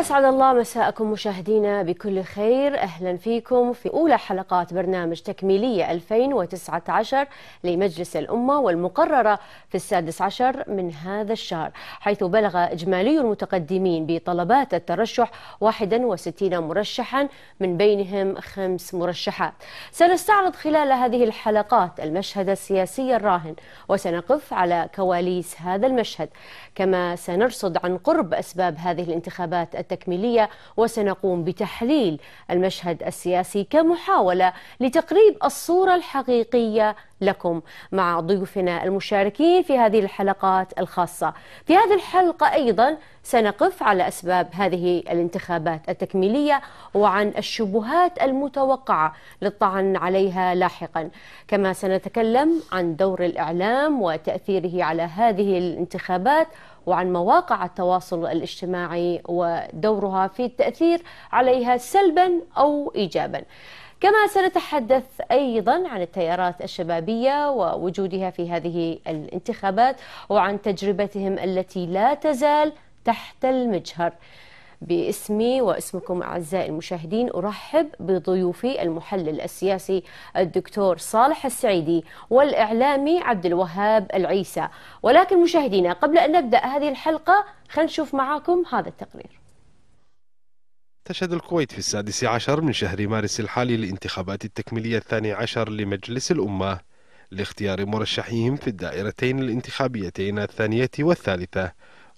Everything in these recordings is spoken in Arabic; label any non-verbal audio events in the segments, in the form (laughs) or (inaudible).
أسعد الله مساءكم مشاهدينا بكل خير أهلا فيكم في أولى حلقات برنامج تكميلية 2019 لمجلس الأمة والمقررة في السادس عشر من هذا الشهر حيث بلغ إجمالي المتقدمين بطلبات الترشح 61 مرشحا من بينهم خمس مرشحات سنستعرض خلال هذه الحلقات المشهد السياسي الراهن وسنقف على كواليس هذا المشهد كما سنرصد عن قرب أسباب هذه الانتخابات التكميلية وسنقوم بتحليل المشهد السياسي كمحاولة لتقريب الصورة الحقيقية لكم مع ضيوفنا المشاركين في هذه الحلقات الخاصة في هذه الحلقة أيضا سنقف على أسباب هذه الانتخابات التكميلية وعن الشبهات المتوقعة للطعن عليها لاحقا كما سنتكلم عن دور الإعلام وتأثيره على هذه الانتخابات وعن مواقع التواصل الاجتماعي ودورها في التأثير عليها سلبا أو إيجابا كما سنتحدث أيضا عن التيارات الشبابية ووجودها في هذه الانتخابات وعن تجربتهم التي لا تزال تحت المجهر باسمي واسمكم أعزائي المشاهدين أرحب بضيوفي المحلل السياسي الدكتور صالح السعيدي والإعلامي عبد الوهاب العيسى ولكن مشاهدينا قبل أن نبدأ هذه الحلقة خلينا نشوف معاكم هذا التقرير تشهد الكويت في السادس عشر من شهر مارس الحالي الانتخابات التكميلية الثاني عشر لمجلس الأمة لاختيار مرشحيهم في الدائرتين الانتخابيتين الثانية والثالثة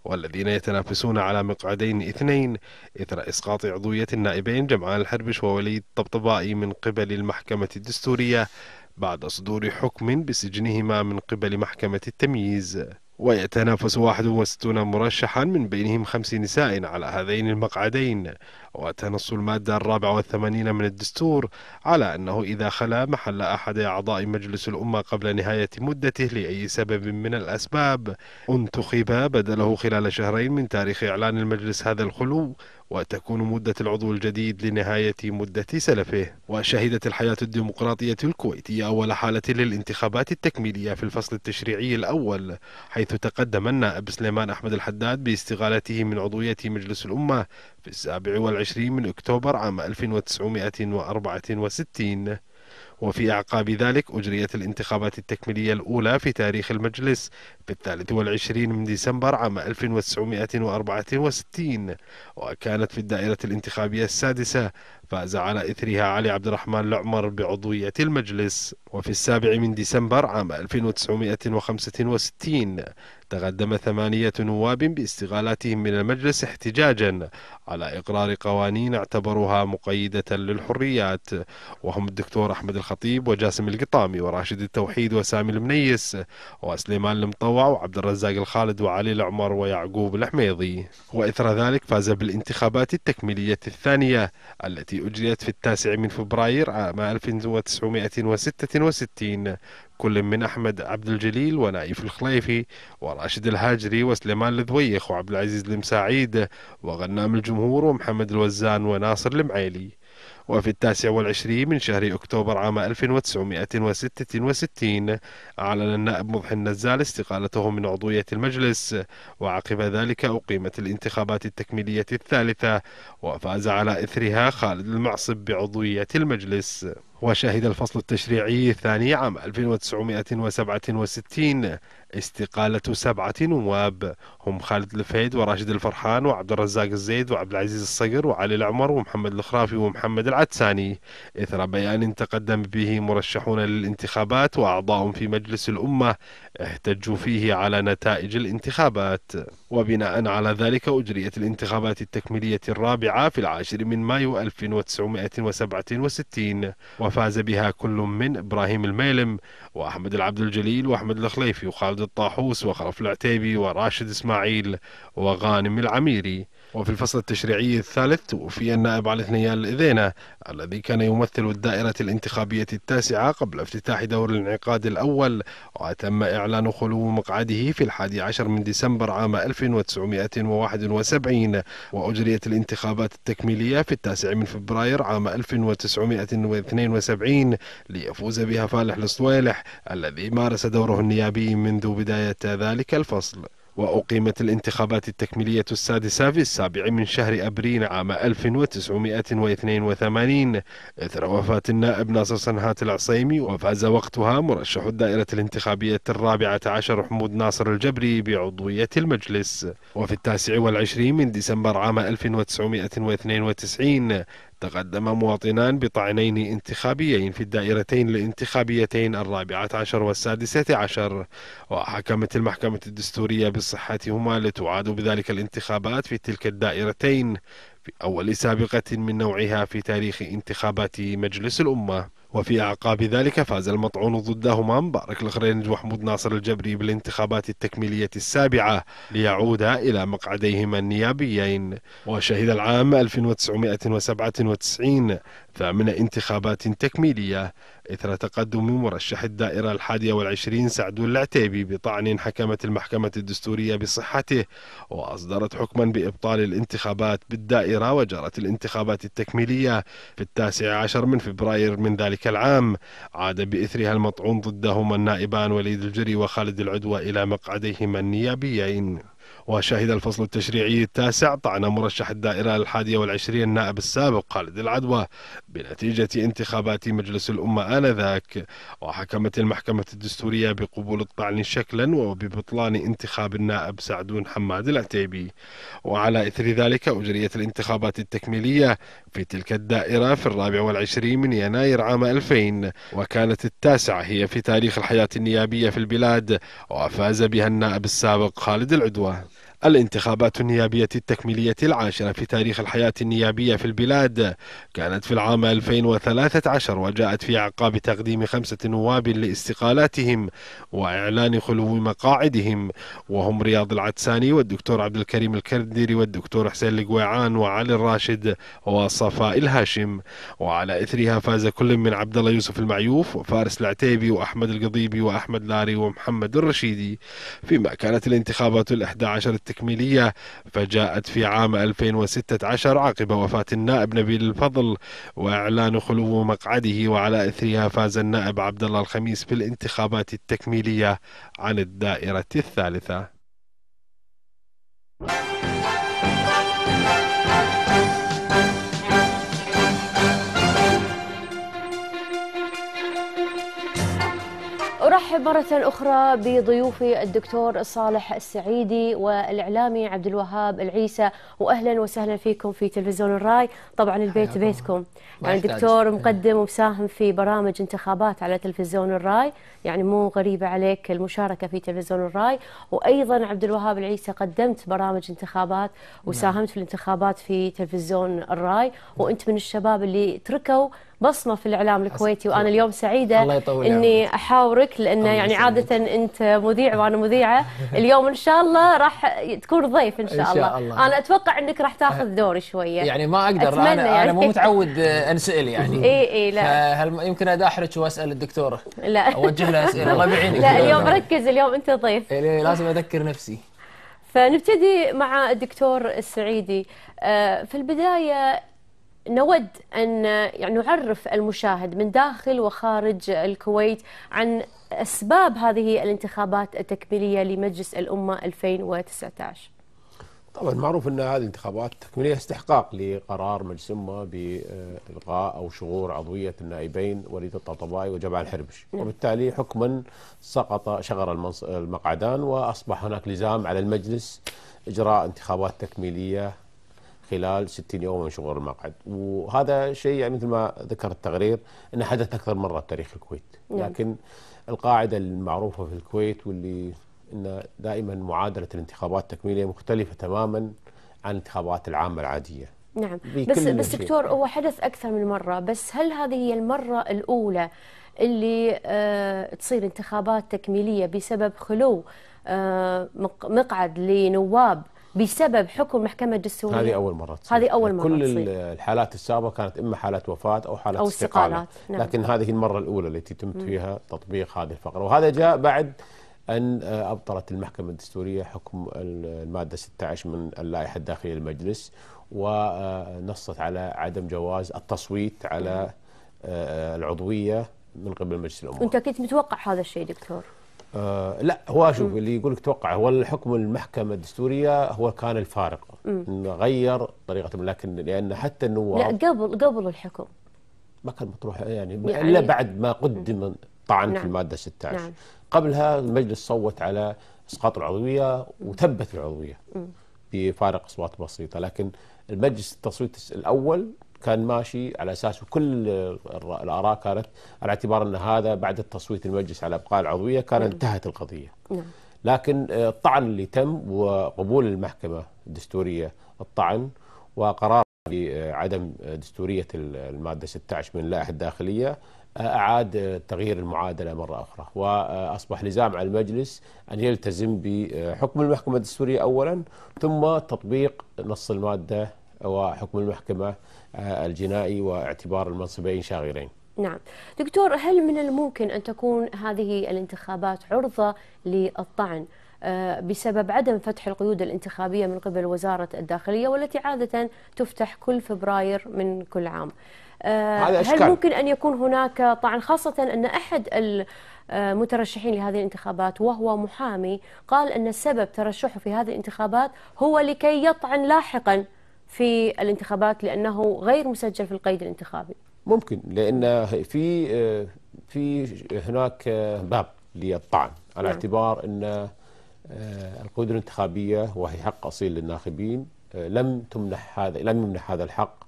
والذين يتنافسون على مقعدين اثنين إثر إسقاط عضوية النائبين جمعان الحربش ووليد طبطبائي من قبل المحكمة الدستورية بعد صدور حكم بسجنهما من قبل محكمة التمييز ويتنافس 61 مرشحا من بينهم خمس نساء على هذين المقعدين وتنص المادة الرابعة والثمانين من الدستور على أنه إذا خلا محل أحد أعضاء مجلس الأمة قبل نهاية مدته لأي سبب من الأسباب انتخب بدله خلال شهرين من تاريخ إعلان المجلس هذا الخلو وتكون مدة العضو الجديد لنهاية مدة سلفه وشهدت الحياة الديمقراطية الكويتية أول حالة للانتخابات التكميلية في الفصل التشريعي الأول حيث تقدم النائب سليمان أحمد الحداد باستقالته من عضوية مجلس الأمة في السابع والعشرين من أكتوبر عام 1964 وفي أعقاب ذلك أجريت الانتخابات التكميلية الأولى في تاريخ المجلس بالثالث والعشرين من ديسمبر عام 1964 وكانت في الدائرة الانتخابية السادسة فاز على إثرها علي عبد الرحمن العمر بعضوية المجلس وفي السابع من ديسمبر عام 1965 تقدم ثمانية نواب باستقالاتهم من المجلس احتجاجا على إقرار قوانين اعتبروها مقيدة للحريات وهم الدكتور أحمد الخطيب وجاسم القطامي وراشد التوحيد وسامي المنيس وسليمان المطوع وعبد الرزاق الخالد وعلي العمر ويعقوب الحميضي وإثر ذلك فاز بالانتخابات التكميلية الثانية التي التي أجريت في التاسع من فبراير آه، عام 1966 كل من أحمد عبد الجليل ونايف الخليفي وراشد الهاجري وسليمان الذويخ وعبد العزيز المساعيد وغنام الجمهور ومحمد الوزان وناصر المعيلي وفي التاسع والعشرين من شهر أكتوبر عام 1966 أعلن النائب مضحي النزال استقالته من عضوية المجلس وعقب ذلك أقيمت الانتخابات التكميلية الثالثة وفاز على إثرها خالد المعصب بعضوية المجلس وشهد الفصل التشريعي الثاني عام 1967 استقالة سبعة نواب هم خالد الفهيد وراشد الفرحان وعبد الرزاق الزيد وعبد العزيز الصقر وعلي العمر ومحمد الخرافي ومحمد العدساني إثر بيان تقدم به مرشحون للانتخابات وأعضاء في مجلس الأمة احتجوا فيه على نتائج الانتخابات وبناء على ذلك أجريت الانتخابات التكميلية الرابعة في العاشر من مايو 1967 وفاز بها كل من إبراهيم الميلم وأحمد العبد الجليل وأحمد الخليفي وخالد الطاحوس وخلف العتيبي وراشد إسماعيل وغانم العميري وفي الفصل التشريعي الثالث توفي النائب علي ثنيان الإذينة الذي كان يمثل الدائرة الانتخابية التاسعة قبل افتتاح دور الانعقاد الأول وتم إعلان خلو مقعده في الحادي عشر من ديسمبر عام 1971 وأجريت الانتخابات التكميلية في التاسع من فبراير عام 1972 ليفوز بها فالح الصويلح الذي مارس دوره النيابي منذ بداية ذلك الفصل وأقيمت الانتخابات التكميلية السادسة في السابع من شهر أبريل عام 1982 إثر وفاة النائب ناصر سنهات العصيمي وفاز وقتها مرشح الدائرة الانتخابية الرابعة عشر حمود ناصر الجبري بعضوية المجلس وفي التاسع والعشرين من ديسمبر عام 1992 تقدم مواطنان بطعنين انتخابيين في الدائرتين الانتخابيتين الرابعة عشر والسادسة عشر وحكمت المحكمة الدستورية بصحتهما لتعاد بذلك الانتخابات في تلك الدائرتين في أول سابقة من نوعها في تاريخ انتخابات مجلس الأمة وفي أعقاب ذلك فاز المطعون ضدهما مبارك الخرينج وحمود ناصر الجبري بالانتخابات التكميلية السابعة ليعودا إلى مقعديهما النيابيين وشهد العام 1997 ثامن انتخابات تكميلية إثر تقدم مرشح الدائرة الحادية والعشرين سعد العتيبي بطعن حكمت المحكمة الدستورية بصحته وأصدرت حكما بإبطال الانتخابات بالدائرة وجرت الانتخابات التكميلية في التاسع عشر من فبراير من ذلك العام عاد بإثرها المطعون ضدهما النائبان وليد الجري وخالد العدوى إلى مقعديهما النيابيين وشهد الفصل التشريعي التاسع طعن مرشح الدائرة الحادية والعشرين النائب السابق خالد العدوى بنتيجة انتخابات مجلس الأمة آنذاك وحكمت المحكمة الدستورية بقبول الطعن شكلا وببطلان انتخاب النائب سعدون حماد العتيبي وعلى إثر ذلك أجريت الانتخابات التكميلية في تلك الدائرة في الرابع والعشرين من يناير عام 2000 وكانت التاسعة هي في تاريخ الحياة النيابية في البلاد وفاز بها النائب السابق خالد العدوى الانتخابات النيابية التكميلية العاشرة في تاريخ الحياة النيابية في البلاد كانت في العام 2013 وجاءت في أعقاب تقديم خمسة نواب لاستقالاتهم وإعلان خلو مقاعدهم وهم رياض العدساني والدكتور عبد الكريم الكرديري والدكتور حسين القويعان وعلي الراشد وصفاء الهاشم وعلى إثرها فاز كل من عبد الله يوسف المعيوف وفارس العتيبي وأحمد القضيبي وأحمد لاري ومحمد الرشيدي فيما كانت الانتخابات الأحدى عشر التكميلية فجاءت في عام 2016 عقب وفاة النائب نبيل الفضل وإعلان خلو مقعده وعلى إثرها فاز النائب عبد الله الخميس في الانتخابات التكميلية عن الدائرة الثالثة. أرحب مرة أخرى بضيوفي الدكتور صالح السعيدي والإعلامي عبد الوهاب العيسى وأهلا وسهلا فيكم في تلفزيون الراي طبعا البيت بيتكم يعني دكتور إيه. مقدم ومساهم في برامج انتخابات على تلفزيون الراي يعني مو غريبة عليك المشاركة في تلفزيون الراي وأيضا عبد الوهاب العيسى قدمت برامج انتخابات نعم. وساهمت نعم. في الانتخابات في تلفزيون الراي وأنت من الشباب اللي تركوا بصمه في الاعلام الكويتي وانا اليوم سعيده الله يطول اني احاورك لانه يعني عاده انت مذيع وانا مذيعه (laughs) اليوم ان شاء الله راح تكون ضيف ان شاء, إن شاء الله. الله انا اتوقع انك راح تاخذ دوري شويه (laughs) يعني ما اقدر انا يعني. انا مو يعني. متعود انسال يعني اي اي لا هل يمكن ادحرج واسال الدكتوره لا اوجه لها اسئله (laughs) الله يعينك لا اليوم ركز اليوم انت ضيف إيه، إيه، لازم اذكر نفسي فنبتدي مع الدكتور السعيدي آه، في البدايه نود أن يعني نعرف المشاهد من داخل وخارج الكويت عن أسباب هذه الانتخابات التكميلية لمجلس الأمة 2019 طبعا معروف ان هذه الانتخابات تكمليه استحقاق لقرار مجلس بالغاء او شغور عضويه النائبين وليد الطبطبائي وجمال الحربش، وبالتالي حكما سقط شغر المقعدان واصبح هناك لزام على المجلس اجراء انتخابات تكميليه خلال 60 يوم من شغور المقعد، وهذا شيء يعني مثل ما ذكر التقرير انه حدث اكثر مره بتاريخ الكويت، نعم. لكن القاعده المعروفه في الكويت واللي أن دائما معادلة الانتخابات التكميلية مختلفة تماما عن الانتخابات العامة العادية نعم بس بس دكتور هو حدث أكثر من مرة بس هل هذه هي المرة الأولى اللي آه، تصير انتخابات تكميلية بسبب خلو آه، مقعد لنواب بسبب حكم محكمة الدستورية هذه أول مرة تصير. هذه أول مرة كل تصير. الحالات السابقة كانت إما حالات وفاة أو حالات أو استقالات, نعم. لكن هذه المرة الأولى التي تم فيها تطبيق هذه الفقرة وهذا جاء بعد أن آه، أبطلت المحكمة الدستورية حكم المادة 16 من اللائحة الداخلية للمجلس ونصت آه، على عدم جواز التصويت على آه، العضوية من قبل مجلس الأمور أنت كنت متوقع هذا الشيء دكتور آه لا هو شوف اللي يقول لك توقع هو الحكم المحكمه الدستوريه هو كان الفارق انه غير طريقة لكن لان حتى النواب لا قبل قبل الحكم ما كان مطروح يعني, يعني الا بعد ما قدم طعن نعم. في الماده 16 نعم. قبلها المجلس صوت على اسقاط العضويه وثبت العضويه بفارق اصوات بسيطه لكن المجلس التصويت الاول كان ماشي على اساس وكل الاراء كانت على اعتبار ان هذا بعد التصويت المجلس على ابقاء العضويه كان نعم. انتهت القضيه نعم. لكن آه، الطعن اللي تم وقبول المحكمه الدستوريه الطعن وقرار بعدم آه، دستوريه الماده 16 من اللائحه الداخليه أعاد تغيير المعادلة مرة أخرى وأصبح لزام على المجلس أن يلتزم بحكم المحكمة الدستورية أولا ثم تطبيق نص المادة وحكم المحكمة الجنائي واعتبار المنصبين شاغرين نعم دكتور هل من الممكن أن تكون هذه الانتخابات عرضة للطعن آه، بسبب عدم فتح القيود الانتخابية من قبل وزارة الداخلية والتي عادة تفتح كل فبراير من كل عام آه، هل ممكن أن يكون هناك طعن خاصة أن أحد المترشحين لهذه الانتخابات وهو محامي قال أن سبب ترشحه في هذه الانتخابات هو لكي يطعن لاحقا في الانتخابات لأنه غير مسجل في القيد الانتخابي ممكن لأن في في هناك باب للطعن على نعم. اعتبار أن آه، القيود الانتخابية وهي حق أصيل للناخبين آه، لم تمنح هذا لم يمنح هذا الحق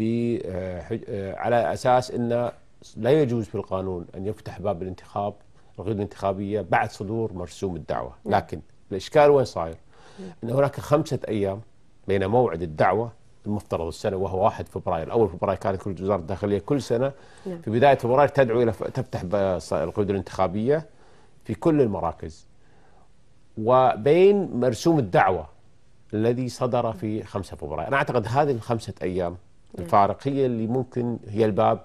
آه، آه، على اساس انه لا يجوز في القانون ان يفتح باب الانتخاب الغير الانتخابيه بعد صدور مرسوم الدعوه، نعم. لكن الاشكال وين صاير؟ ان هناك خمسه ايام بين موعد الدعوه المفترض السنه وهو 1 فبراير، اول فبراير كانت كل وزاره الداخليه كل سنه نعم. في بدايه فبراير تدعو الى تفتح القيود الانتخابيه في كل المراكز. وبين مرسوم الدعوه الذي صدر في 5 فبراير، انا اعتقد هذه الخمسه ايام نعم. الفارقية اللي ممكن هي الباب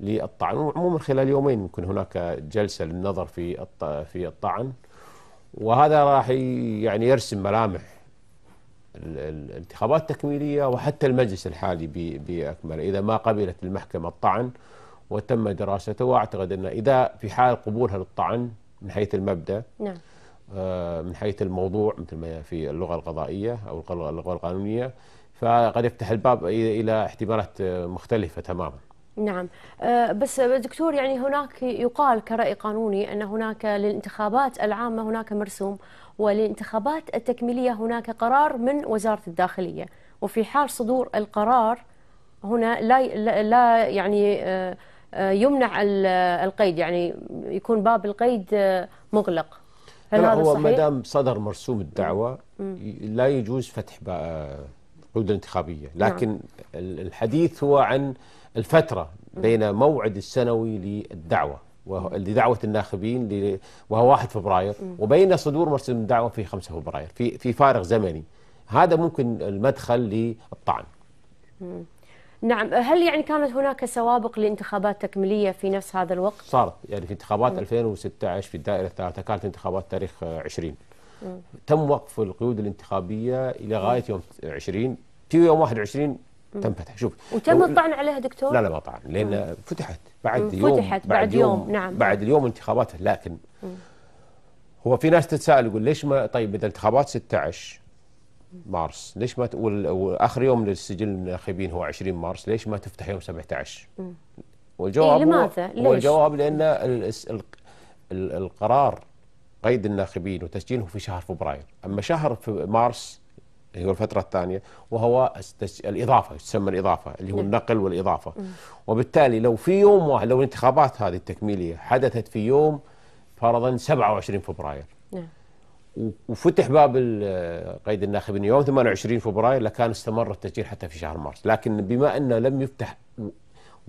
للطعن وعموما خلال يومين يمكن هناك جلسة للنظر في في الطعن وهذا راح يعني يرسم ملامح الانتخابات التكميلية وحتى المجلس الحالي بأكمله إذا ما قبلت المحكمة الطعن وتم دراسته واعتقد أن إذا في حال قبولها للطعن من حيث المبدأ نعم. آه، من حيث الموضوع مثل ما في اللغة القضائية أو اللغة القانونية فقد يفتح الباب الى احتمالات مختلفه تماما. نعم آه، بس دكتور يعني هناك يقال كرأي قانوني أن هناك للانتخابات العامة هناك مرسوم وللانتخابات التكميلية هناك قرار من وزارة الداخلية وفي حال صدور القرار هنا لا لا يعني آه، آه، يمنع القيد يعني يكون باب القيد مغلق هل هذا هو ما دام صدر مرسوم الدعوة لا يجوز فتح بقى العودة الانتخابية نعم. لكن نعم. الحديث هو عن الفترة بين موعد السنوي للدعوة لدعوة الناخبين وهو 1 فبراير وبين صدور مرسل الدعوة في 5 فبراير في في فارق زمني هذا ممكن المدخل للطعن نعم هل يعني كانت هناك سوابق لانتخابات تكميلية في نفس هذا الوقت؟ صارت يعني في انتخابات 2016 في الدائرة الثالثة كانت انتخابات تاريخ 20 تم وقف القيود الانتخابيه الى غايه يوم 20 تو يوم 21 تم فتح شوف وتم الطعن عليها دكتور؟ لا لا ما طعن لان مم. فتحت بعد مم. يوم فتحت بعد يوم, يوم نعم بعد اليوم انتخابات لكن مم. هو في ناس تتساءل يقول ليش ما طيب اذا انتخابات 16 مارس ليش ما واخر يوم للسجل الناخبين هو 20 مارس ليش ما تفتح يوم 17 والجواب إيه لماذا؟ هو ليش؟ والجواب لان القرار قيد الناخبين وتسجيلهم في شهر فبراير أما شهر في مارس هي الفترة الثانية وهو الإضافة تسمى الإضافة اللي هو نعم. النقل والإضافة وبالتالي لو في يوم واحد لو الانتخابات هذه التكميلية حدثت في يوم فرضا 27 فبراير نعم وفتح باب قيد الناخبين يوم 28 فبراير لكان استمر التسجيل حتى في شهر مارس لكن بما أنه لم يفتح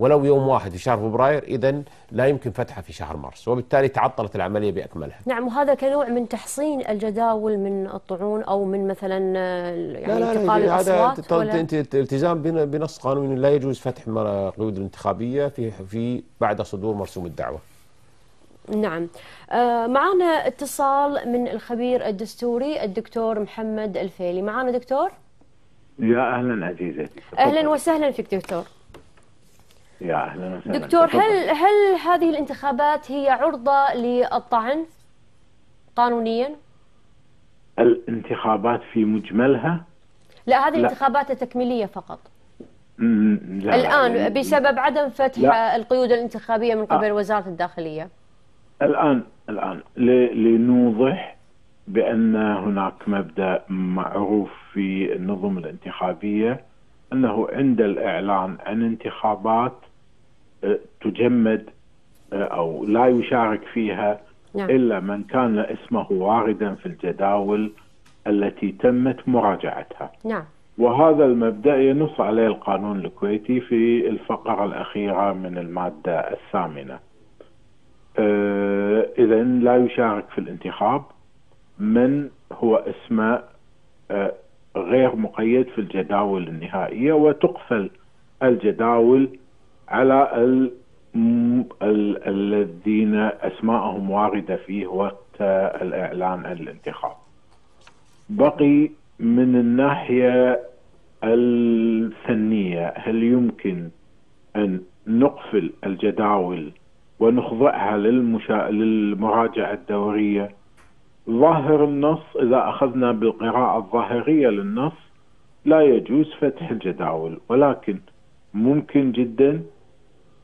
ولو يوم واحد في شهر فبراير إذا لا يمكن فتحها في شهر مارس وبالتالي تعطلت العملية بأكملها نعم وهذا كنوع من تحصين الجداول من الطعون أو من مثلا آه، يعني انتقال الأصوات هذا أنت التزام بنص قانوني لا يجوز فتح قيود الانتخابية في, في بعد صدور مرسوم الدعوة نعم آه، معنا اتصال من الخبير الدستوري الدكتور محمد الفيلي معنا دكتور يا أهلا عزيزتي أهلا وسهلا فيك دكتور يا اهلا وسهلا دكتور هل هل هذه الانتخابات هي عرضه للطعن قانونيا؟ الانتخابات في مجملها لا هذه لا. الانتخابات التكميليه فقط لا الان لا. بسبب عدم فتح لا. القيود الانتخابيه من قبل آه. وزاره الداخليه الان الان لنوضح بان هناك مبدا معروف في النظم الانتخابيه انه عند الاعلان عن انتخابات تجمد آه، أو لا يشارك فيها نعم. إلا من كان اسمه واردا في الجداول التي تمت مراجعتها نعم. وهذا المبدأ ينص عليه القانون الكويتي في الفقرة الأخيرة من المادة الثامنة أه إذا لا يشارك في الانتخاب من هو اسمه أه غير مقيد في الجداول النهائية وتقفل الجداول على الذين اسماءهم وارده فيه وقت الاعلان عن الانتخاب. بقي من الناحيه الفنيه هل يمكن ان نقفل الجداول ونخضعها للمشا... للمراجعه الدوريه؟ ظاهر النص اذا اخذنا بالقراءه الظاهريه للنص لا يجوز فتح الجداول ولكن ممكن جدا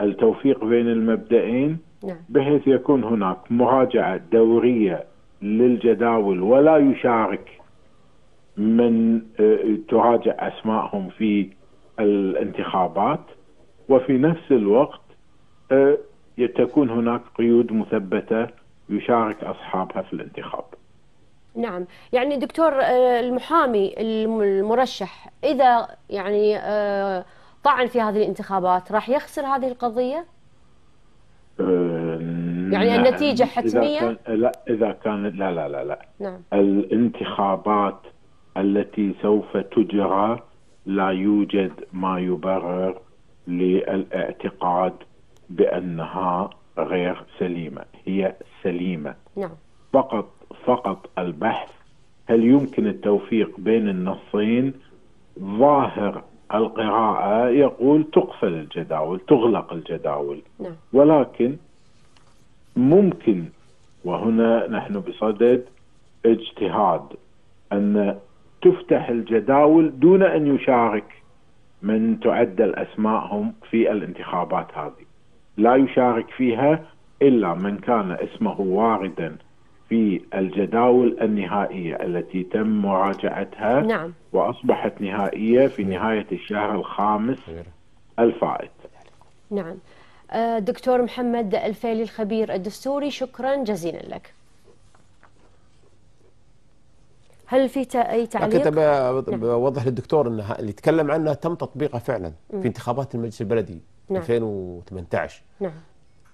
التوفيق بين المبدئين نعم. بحيث يكون هناك مراجعة دورية للجداول ولا يشارك من آه، تراجع أسمائهم في الانتخابات وفي نفس الوقت آه، تكون هناك قيود مثبتة يشارك أصحابها في الانتخاب نعم يعني دكتور آه، المحامي المرشح إذا يعني طعن في هذه الانتخابات راح يخسر هذه القضية؟ يعني نعم. النتيجة حتمية؟ إذا كان لا إذا كان لا لا لا لا نعم. الانتخابات التي سوف تجرى لا يوجد ما يبرر للاعتقاد بأنها غير سليمة هي سليمة نعم. فقط فقط البحث هل يمكن التوفيق بين النصين ظاهر القراءة يقول تقفل الجداول تغلق الجداول نعم. ولكن ممكن وهنا نحن بصدد اجتهاد أن تفتح الجداول دون أن يشارك من تعدل أسماءهم في الانتخابات هذه لا يشارك فيها إلا من كان اسمه واردا في الجداول النهائية التي تم مراجعتها نعم. وأصبحت نهائية في نعم. نهاية الشهر الخامس نعم. الفائت نعم آه، دكتور محمد الفيلي الخبير الدستوري شكرا جزيلا لك هل في اي تعليق؟ كنت بوضح نعم. للدكتور ان اللي تكلم عنه تم تطبيقه فعلا في انتخابات المجلس البلدي نعم. 2018 نعم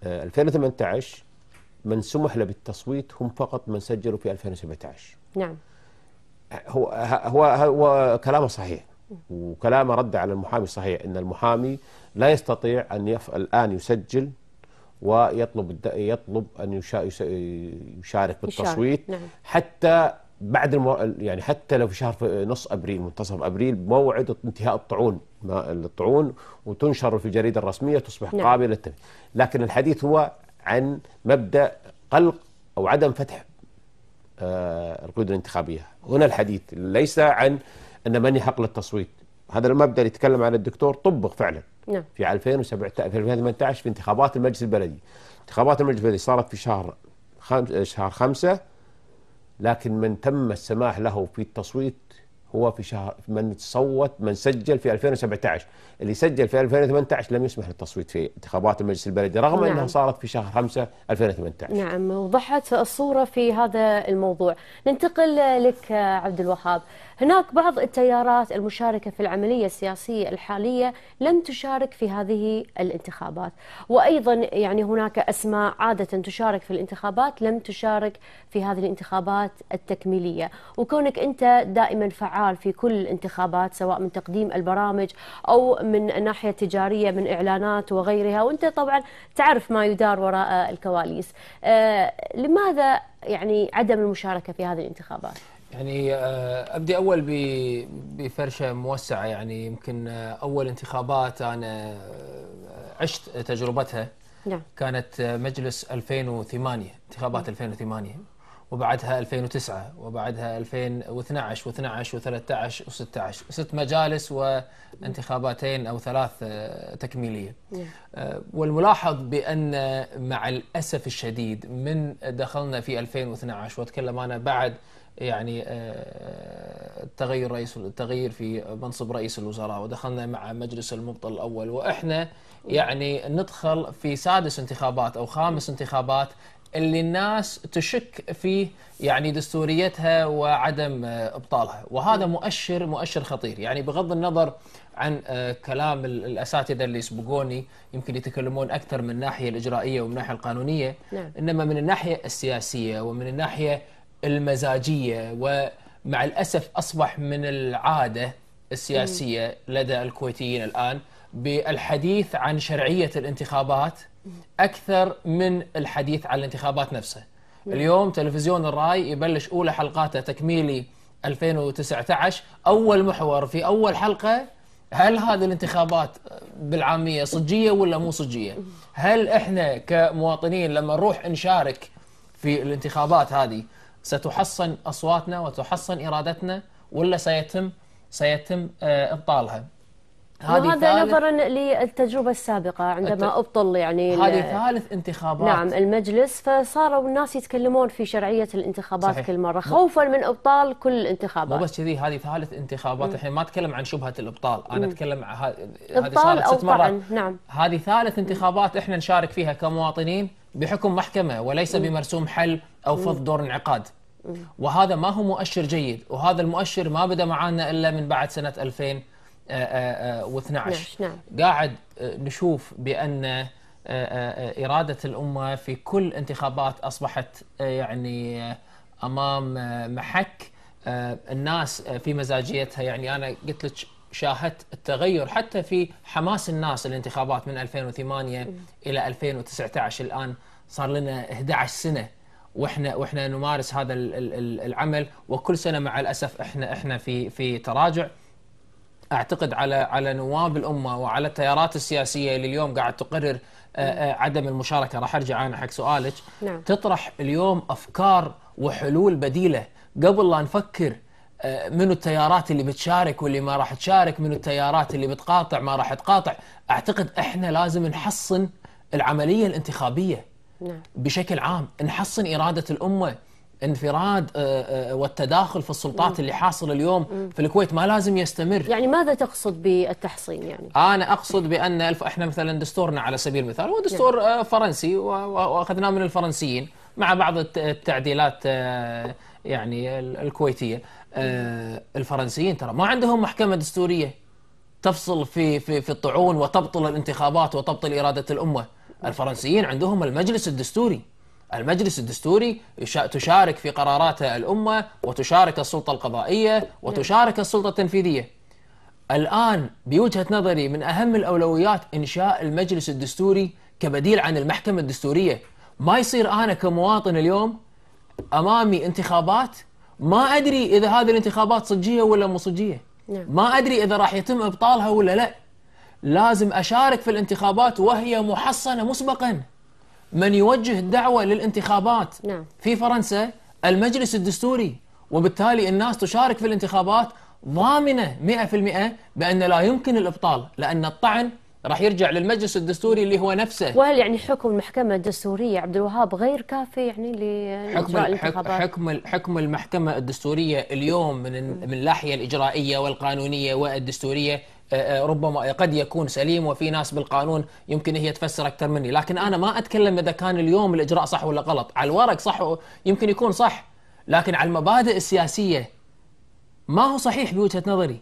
2018 آه، من سمح له بالتصويت هم فقط من سجلوا في 2017 نعم هو هو هو كلامه صحيح وكلامه رد على المحامي صحيح ان المحامي لا يستطيع ان يف... الان يسجل ويطلب يطلب ان يشا... يشارك بالتصويت نعم. حتى بعد المو... يعني حتى لو في شهر في نص ابريل منتصف ابريل موعد انتهاء الطعون الطعون وتنشر في الجريده الرسميه تصبح نعم. قابله لكن الحديث هو عن مبدا قلق او عدم فتح آه، القيود الانتخابيه هنا الحديث ليس عن ان من يحق للتصويت هذا المبدا اللي تكلم عنه الدكتور طبق فعلا نعم. في 2017 في 2018 في انتخابات المجلس البلدي انتخابات المجلس البلدي صارت في شهر خمس شهر خمسة لكن من تم السماح له في التصويت هو في شهر من صوت من سجل في 2017 اللي سجل في 2018 لم يسمح للتصويت في انتخابات المجلس البلدي رغم نعم. انها صارت في شهر 5 2018 نعم وضحت الصوره في هذا الموضوع ننتقل لك عبد الوهاب هناك بعض التيارات المشاركة في العملية السياسية الحالية لم تشارك في هذه الانتخابات وأيضا يعني هناك أسماء عادة تشارك في الانتخابات لم تشارك في هذه الانتخابات التكميلية وكونك أنت دائما فعال في كل الانتخابات سواء من تقديم البرامج أو من الناحية التجارية من إعلانات وغيرها وأنت طبعا تعرف ما يدار وراء الكواليس آه لماذا يعني عدم المشاركة في هذه الانتخابات؟ يعني آه، ابدي اول بفرشه موسعه يعني يمكن آه، اول انتخابات انا آه، عشت تجربتها نعم. كانت مجلس 2008 انتخابات 2008 نعم. وبعدها 2009 وبعدها 2012 و12 و13 و16 ست مجالس وانتخاباتين او ثلاث تكميليه نعم. والملاحظ بان مع الاسف الشديد من دخلنا في 2012 واتكلم انا بعد يعني آه، تغير رئيس التغيير في منصب رئيس الوزراء ودخلنا مع مجلس المبطل الاول واحنا يعني ندخل في سادس انتخابات او خامس انتخابات اللي الناس تشك في يعني دستوريتها وعدم آه، ابطالها وهذا مؤشر مؤشر خطير يعني بغض النظر عن آه، كلام الاساتذه اللي يسبقوني يمكن يتكلمون اكثر من الناحيه الاجرائيه ومن الناحيه القانونيه نعم. انما من الناحيه السياسيه ومن الناحيه المزاجيه ومع الاسف اصبح من العاده السياسيه لدى الكويتيين الان بالحديث عن شرعيه الانتخابات اكثر من الحديث عن الانتخابات نفسها. اليوم تلفزيون الراي يبلش اولى حلقاته تكميلي 2019 اول محور في اول حلقه هل هذه الانتخابات بالعاميه صجيه ولا مو صجيه؟ هل احنا كمواطنين لما نروح نشارك في الانتخابات هذه ستحصن أصواتنا وتحصن إرادتنا ولا سيتم سيتم آه، إبطالها هذه وهذا نظرا للتجربة السابقة عندما أبطل يعني هذه ثالث انتخابات نعم المجلس فصاروا الناس يتكلمون في شرعية الانتخابات صحيح. كل مرة خوفا من إبطال كل الانتخابات مو بس كذي هذه ثالث انتخابات الحين ما أتكلم عن شبهة الإبطال أنا أتكلم عن هذه صارت ست مرات نعم هذه ثالث انتخابات إحنا نشارك فيها كمواطنين بحكم محكمة وليس بمرسوم حل او فض دور انعقاد وهذا ما هو مؤشر جيد وهذا المؤشر ما بدا معانا الا من بعد سنه 2012 آه، آه، آه، نعم. قاعد نشوف بان اراده الامه في كل انتخابات اصبحت يعني امام محك الناس في مزاجيتها يعني انا قلت لك شاهدت التغير حتى في حماس الناس الانتخابات من 2008 الى 2019 الان صار لنا 11 سنه واحنا واحنا نمارس هذا العمل وكل سنه مع الاسف احنا احنا في في تراجع اعتقد على على نواب الامه وعلى التيارات السياسيه اللي اليوم قاعد تقرر آه، آه، عدم المشاركه راح ارجع انا حق سؤالك نعم. تطرح اليوم افكار وحلول بديله قبل لا نفكر آه، منو التيارات اللي بتشارك واللي ما راح تشارك منو التيارات اللي بتقاطع ما راح تقاطع اعتقد احنا لازم نحصن العمليه الانتخابيه نعم. بشكل عام نحصن إرادة الأمة انفراد آه، آه، والتداخل في السلطات اللي حاصل اليوم في الكويت ما لازم يستمر يعني ماذا تقصد بالتحصين يعني انا اقصد بان احنا مثلا دستورنا على سبيل المثال هو دستور نعم. آه، فرنسي واخذناه من الفرنسيين مع بعض التعديلات يعني الكويتيه الفرنسيين ترى ما عندهم محكمه دستوريه تفصل في في في الطعون وتبطل الانتخابات وتبطل اراده الامه الفرنسيين عندهم المجلس الدستوري المجلس الدستوري تشارك في قرارات الأمة وتشارك السلطة القضائية وتشارك السلطة التنفيذية الآن بوجهة نظري من أهم الأولويات إنشاء المجلس الدستوري كبديل عن المحكمة الدستورية ما يصير أنا كمواطن اليوم أمامي انتخابات ما أدري إذا هذه الانتخابات صجية ولا مو صجية نعم. ما أدري إذا راح يتم إبطالها ولا لا لازم أشارك في الانتخابات وهي محصنة مسبقا من يوجه الدعوة للانتخابات نعم. في فرنسا المجلس الدستوري وبالتالي الناس تشارك في الانتخابات ضامنة 100% بأن لا يمكن الإبطال لأن الطعن راح يرجع للمجلس الدستوري اللي هو نفسه وهل يعني حكم المحكمة الدستورية عبد الوهاب غير كافي يعني حكم الانتخابات حكم حكم المحكمة الدستورية اليوم من من الناحية الإجرائية والقانونية والدستورية آه، آه، ربما قد يكون سليم وفي ناس بالقانون يمكن هي تفسر اكثر مني لكن انا ما اتكلم اذا كان اليوم الاجراء صح ولا غلط على الورق صح يمكن يكون صح لكن على المبادئ السياسيه ما هو صحيح بوجهه نظري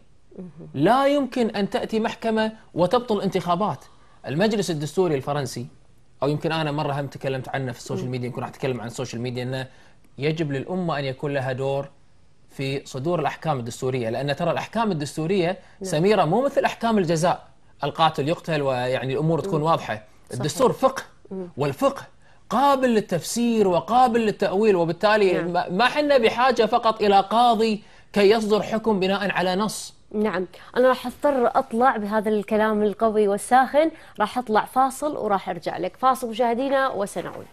لا يمكن ان تاتي محكمه وتبطل انتخابات المجلس الدستوري الفرنسي او يمكن انا مره هم تكلمت عنه في السوشيال ميديا يمكن راح اتكلم عن السوشيال ميديا انه يجب للامه ان يكون لها دور في صدور الأحكام الدستورية لأن ترى الأحكام الدستورية نعم. سميرة مو مثل أحكام الجزاء القاتل يقتل ويعني الأمور تكون واضحة الدستور فقه والفقه قابل للتفسير وقابل للتأويل وبالتالي نعم. ما حنا بحاجة فقط إلى قاضي كي يصدر حكم بناء على نص نعم أنا راح أضطر أطلع بهذا الكلام القوي والساخن راح أطلع فاصل وراح أرجع لك فاصل مشاهدينا وسنعود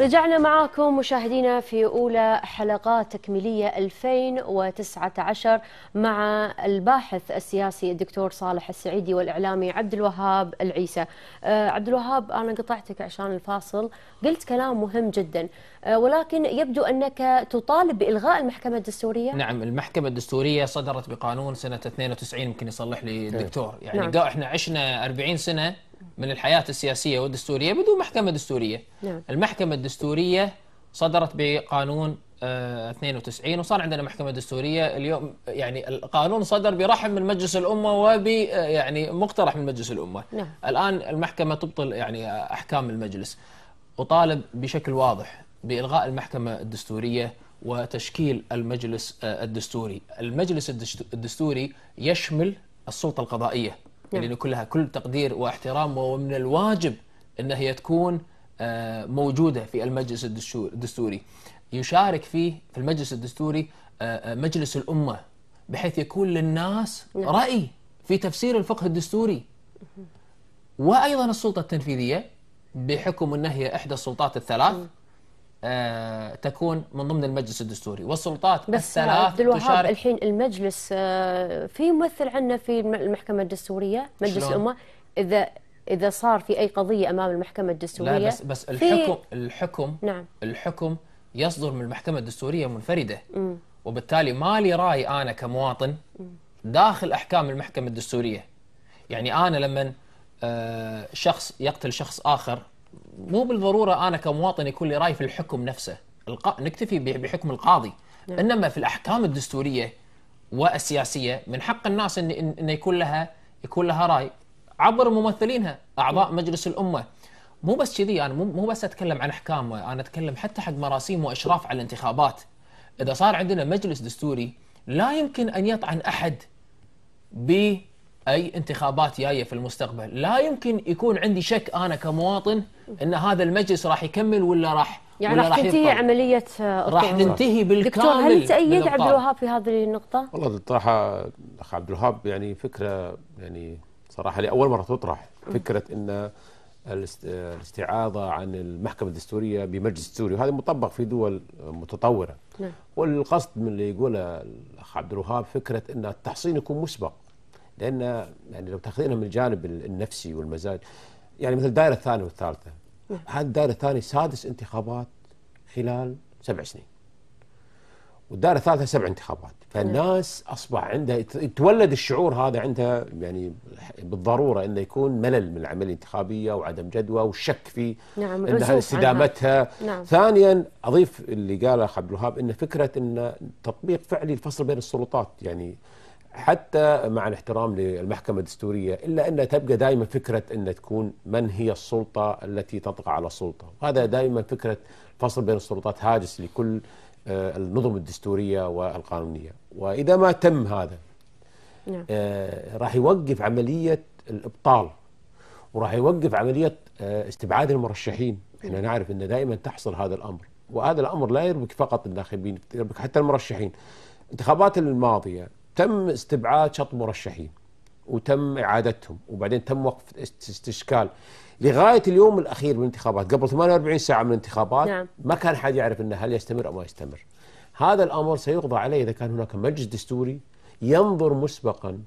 رجعنا معاكم مشاهدينا في أولى حلقات تكميلية 2019 مع الباحث السياسي الدكتور صالح السعيدي والإعلامي عبد الوهاب العيسى أه، عبد الوهاب أنا قطعتك عشان الفاصل قلت كلام مهم جدا أه، ولكن يبدو أنك تطالب بإلغاء المحكمة الدستورية نعم المحكمة الدستورية صدرت بقانون سنة 92 يمكن يصلح لي نعم. الدكتور يعني نعم. إحنا عشنا 40 سنة من الحياة السياسية والدستورية بدون محكمة دستورية نعم. المحكمة الدستورية صدرت بقانون 92 آه، وصار عندنا محكمة دستورية اليوم يعني القانون صدر برحم من مجلس الأمة وب آه، يعني مقترح من مجلس الأمة نعم. الآن المحكمة تبطل يعني آه، أحكام المجلس وطالب بشكل واضح بإلغاء المحكمة الدستورية وتشكيل المجلس الدستوري المجلس الدستوري يشمل السلطة القضائية يعني نعم. كلها كل تقدير واحترام ومن الواجب أن هي تكون آه، موجودة في المجلس الدستوري يشارك فيه في المجلس الدستوري آه، آه، مجلس الأمة بحيث يكون للناس نعم. رأي في تفسير الفقه الدستوري وأيضا السلطة التنفيذية بحكم أنها هي إحدى السلطات الثلاث آه، تكون من ضمن المجلس الدستوري والسلطات بس الثلاث عبد الوهاب الحين المجلس آه، في ممثل عندنا في المحكمه الدستوريه مجلس الامه اذا اذا صار في اي قضيه امام المحكمه الدستوريه لا بس بس الحكم الحكم نعم الحكم يصدر من المحكمه الدستوريه منفرده وبالتالي ما لي راي انا كمواطن داخل احكام المحكمه الدستوريه يعني انا لما آه، شخص يقتل شخص اخر مو بالضروره انا كمواطن يكون لي راي في الحكم نفسه الق... نكتفي بحكم القاضي نعم. انما في الاحكام الدستوريه والسياسيه من حق الناس ان ان يكون لها يكون لها راي عبر ممثلينها اعضاء نعم. مجلس الامه مو بس كذي انا مو مو بس اتكلم عن احكام انا اتكلم حتى حق مراسيم واشراف على الانتخابات اذا صار عندنا مجلس دستوري لا يمكن ان يطعن احد ب اي انتخابات جايه في المستقبل، لا يمكن يكون عندي شك انا كمواطن ان هذا المجلس راح يكمل ولا راح يعني راح تنتهي عملية راح تنتهي بالكامل دكتور هل تأيد عبد الوهاب في هذه النقطة؟ والله طرحها أخ عبد الوهاب يعني فكرة يعني صراحة لأول مرة تطرح فكرة أن الاستعاضة عن المحكمة الدستورية بمجلس دستوري وهذا مطبق في دول متطورة نعم. والقصد من اللي يقوله الأخ عبد الوهاب فكرة أن التحصين يكون مسبق لان يعني لو تاخذينها من الجانب النفسي والمزاج يعني مثل الدائره الثانيه والثالثه نعم. هذه الدائره الثانيه سادس انتخابات خلال سبع سنين والدائره الثالثه سبع انتخابات فالناس نعم. اصبح عندها يتولد الشعور هذا عندها يعني بالضروره انه يكون ملل من العمليه الانتخابيه وعدم جدوى والشك في نعم استدامتها نعم. ثانيا اضيف اللي قاله اخ عبد الوهاب انه فكره ان تطبيق فعلي الفصل بين السلطات يعني حتى مع الاحترام للمحكمة الدستورية إلا أن تبقى دائما فكرة أن تكون من هي السلطة التي تطغى على السلطة وهذا دائما فكرة فصل بين السلطات هاجس لكل آه، النظم الدستورية والقانونية وإذا ما تم هذا نعم. آه، راح يوقف عملية الإبطال وراح يوقف عملية آه، استبعاد المرشحين احنا نعم. نعرف أن دائما تحصل هذا الأمر وهذا الأمر لا يربك فقط الناخبين يربك حتى المرشحين الانتخابات الماضية تم استبعاد شط مرشحين وتم اعادتهم وبعدين تم وقف استشكال لغايه اليوم الاخير من الانتخابات قبل 48 ساعه من الانتخابات نعم. ما كان حد يعرف انه هل يستمر او ما يستمر. هذا الامر سيقضى عليه اذا كان هناك مجلس دستوري ينظر مسبقا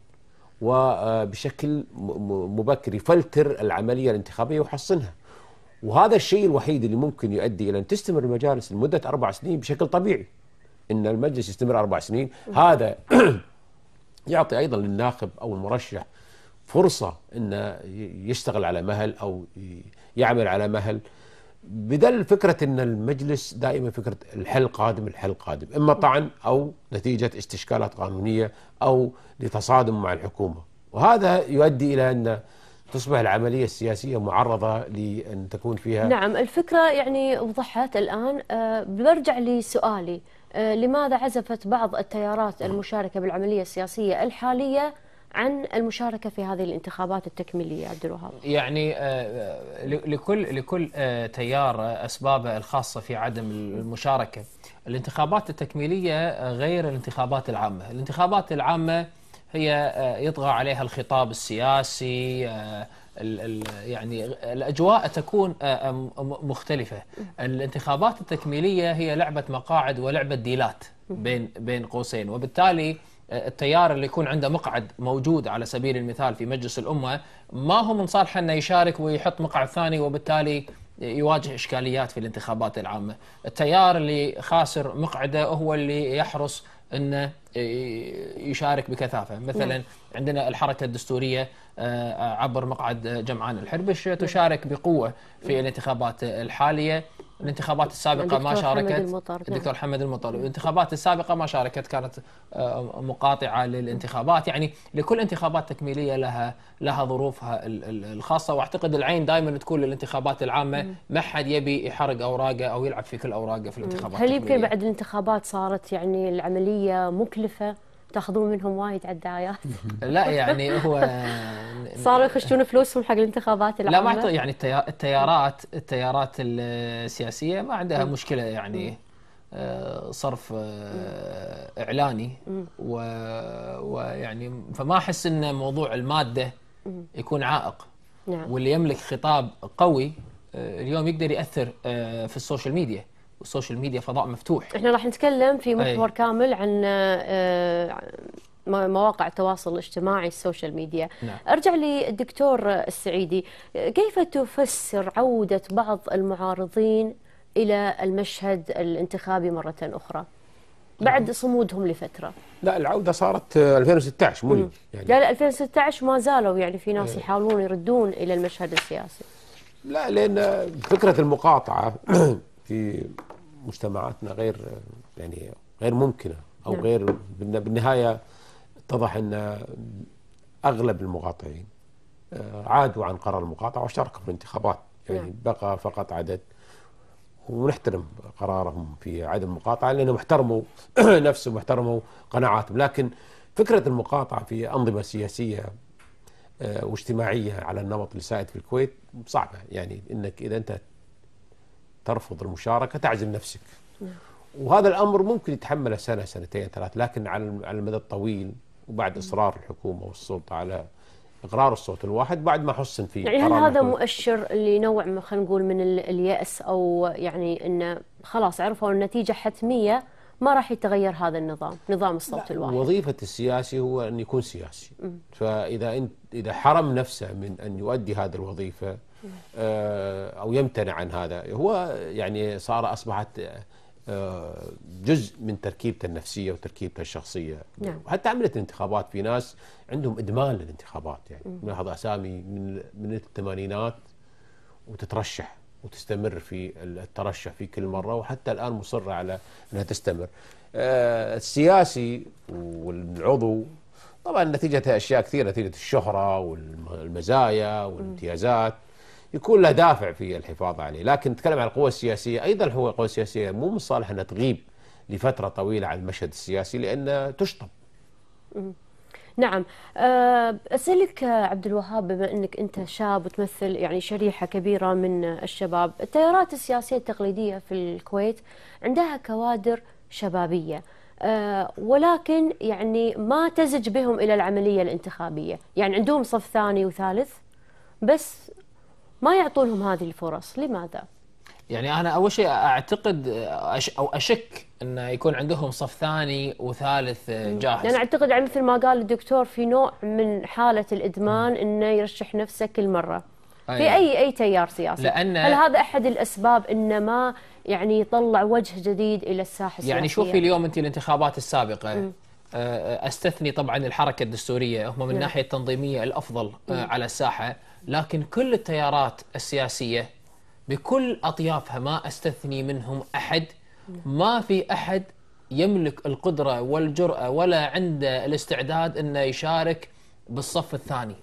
وبشكل آه، مبكر يفلتر العمليه الانتخابيه ويحصنها. وهذا الشيء الوحيد اللي ممكن يؤدي الى ان تستمر المجالس لمده اربع سنين بشكل طبيعي. ان المجلس يستمر اربع سنين، هذا يعطي ايضا للناخب او المرشح فرصه انه يشتغل على مهل او يعمل على مهل بدل فكره ان المجلس دائما فكره الحل قادم الحل قادم اما طعن او نتيجه استشكالات قانونيه او لتصادم مع الحكومه وهذا يؤدي الى ان تصبح العملية السياسية معرضة لأن تكون فيها نعم الفكرة يعني وضحت الآن آه، برجع لسؤالي آه، لماذا عزفت بعض التيارات المشاركة بالعملية السياسية الحالية عن المشاركة في هذه الانتخابات التكميلية عبد الوهاب يعني آه، آه، لكل لكل تيار أسبابه الخاصة في عدم المشاركة الانتخابات التكميلية غير الانتخابات العامة الانتخابات العامة هي يطغى عليها الخطاب السياسي الـ الـ يعني الأجواء تكون آه، آه، مختلفة الانتخابات التكميلية هي لعبة مقاعد ولعبة ديلات بين بين قوسين وبالتالي آه، التيار اللي يكون عنده مقعد موجود على سبيل المثال في مجلس الأمة ما هو من صالحه أنه يشارك ويحط مقعد ثاني وبالتالي يواجه إشكاليات في الانتخابات العامة التيار اللي خاسر مقعده هو اللي يحرص أنه يشارك بكثافه مثلا نعم. عندنا الحركه الدستوريه آه، عبر مقعد جمعان الحربش تشارك بقوه في نعم. الانتخابات الحاليه الانتخابات السابقه ما شاركت المطر. نعم. الدكتور حمد المطر الانتخابات السابقه ما شاركت كانت آه، مقاطعه للانتخابات يعني لكل انتخابات تكميليه لها لها ظروفها الخاصه واعتقد العين دائما تكون للانتخابات العامه ما حد يبي يحرق اوراقه او يلعب في كل اوراقه في الانتخابات هل يمكن بعد الانتخابات صارت يعني العمليه مكلفه مكلفه تاخذون منهم وايد على الدعايات (laughs) لا يعني هو (laughs) صاروا يخشون فلوسهم حق الانتخابات العامه لا ما أعتقد يعني التيارات التيارات السياسيه ما عندها مشكله يعني آه، صرف آه، اعلاني ويعني فما احس ان موضوع الماده يكون عائق نعم. واللي يملك خطاب قوي آه، اليوم يقدر ياثر في السوشيال ميديا والسوشيال ميديا فضاء مفتوح احنا راح نتكلم في محور كامل عن آه، مواقع التواصل الاجتماعي السوشيال ميديا نعم. ارجع للدكتور السعيدي كيف تفسر عوده بعض المعارضين الى المشهد الانتخابي مره اخرى نعم. بعد صمودهم لفتره لا العوده صارت 2016 آه، مو يعني لا لا 2016 ما زالوا يعني في ناس آه. يحاولون يردون الى المشهد السياسي لا لان فكره المقاطعه (clears throat) في مجتمعاتنا غير يعني غير ممكنه او نعم. غير بالنهايه اتضح ان اغلب المقاطعين آه، عادوا عن قرار المقاطعه وشاركوا في الانتخابات يعني نعم. بقى فقط عدد ونحترم قرارهم في عدم المقاطعه لانهم احترموا (clears throat) نفسهم واحترموا قناعاتهم لكن فكره المقاطعه في انظمه سياسيه آه، واجتماعيه على النمط اللي سائد في الكويت صعبه يعني انك اذا انت ترفض المشاركه تعزل نفسك نعم. وهذا الامر ممكن يتحمله سنه سنتين ثلاث لكن على المدى الطويل وبعد نعم. اصرار الحكومه والسلطه على اقرار الصوت الواحد بعد ما حسن فيه يعني هل هذا مؤشر لنوع ما خلينا نقول من الياس او يعني انه خلاص عرفوا النتيجه حتميه ما راح يتغير هذا النظام نظام الصوت الواحد وظيفة السياسي هو أن يكون سياسي م. فإذا أنت إذا حرم نفسه من أن يؤدي هذه الوظيفة آه، او يمتنع عن هذا هو يعني صار اصبحت آه، جزء من تركيبته النفسيه وتركيبته الشخصيه نعم. حتى عملت الانتخابات في ناس عندهم ادمان للانتخابات يعني ملاحظ اسامي من من الثمانينات وتترشح وتستمر في الترشح في كل مره وحتى الان مصره على انها تستمر. آه، السياسي والعضو طبعا نتيجتها اشياء كثيره نتيجه الشهره والمزايا والامتيازات يكون له دافع في الحفاظ عليه لكن نتكلم عن القوى السياسية أيضا هو القوى السياسية مو من صالح أنها تغيب لفترة طويلة عن المشهد السياسي لأن تشطب نعم آه، أسألك عبد الوهاب بما أنك أنت شاب وتمثل يعني شريحة كبيرة من الشباب التيارات السياسية التقليدية في الكويت عندها كوادر شبابية آه، ولكن يعني ما تزج بهم إلى العملية الانتخابية يعني عندهم صف ثاني وثالث بس ما يعطونهم هذه الفرص لماذا؟ يعني انا اول شيء اعتقد او اشك انه يكون عندهم صف ثاني وثالث جاهز. انا يعني اعتقد يعني مثل ما قال الدكتور في نوع من حاله الادمان انه يرشح نفسه كل مره. أيوة. في نعم. اي اي تيار سياسي. لان هل هذا احد الاسباب انه ما يعني يطلع وجه جديد الى الساحه السياسيه؟ يعني شوفي اليوم انت الانتخابات السابقه م. أه، استثني طبعا الحركه الدستوريه هم من نعم. الناحيه التنظيميه الافضل أه، م. على الساحه. لكن كل التيارات السياسية بكل أطيافها ما أستثني منهم أحد ما في أحد يملك القدرة والجرأة ولا عنده الاستعداد أنه يشارك بالصف الثاني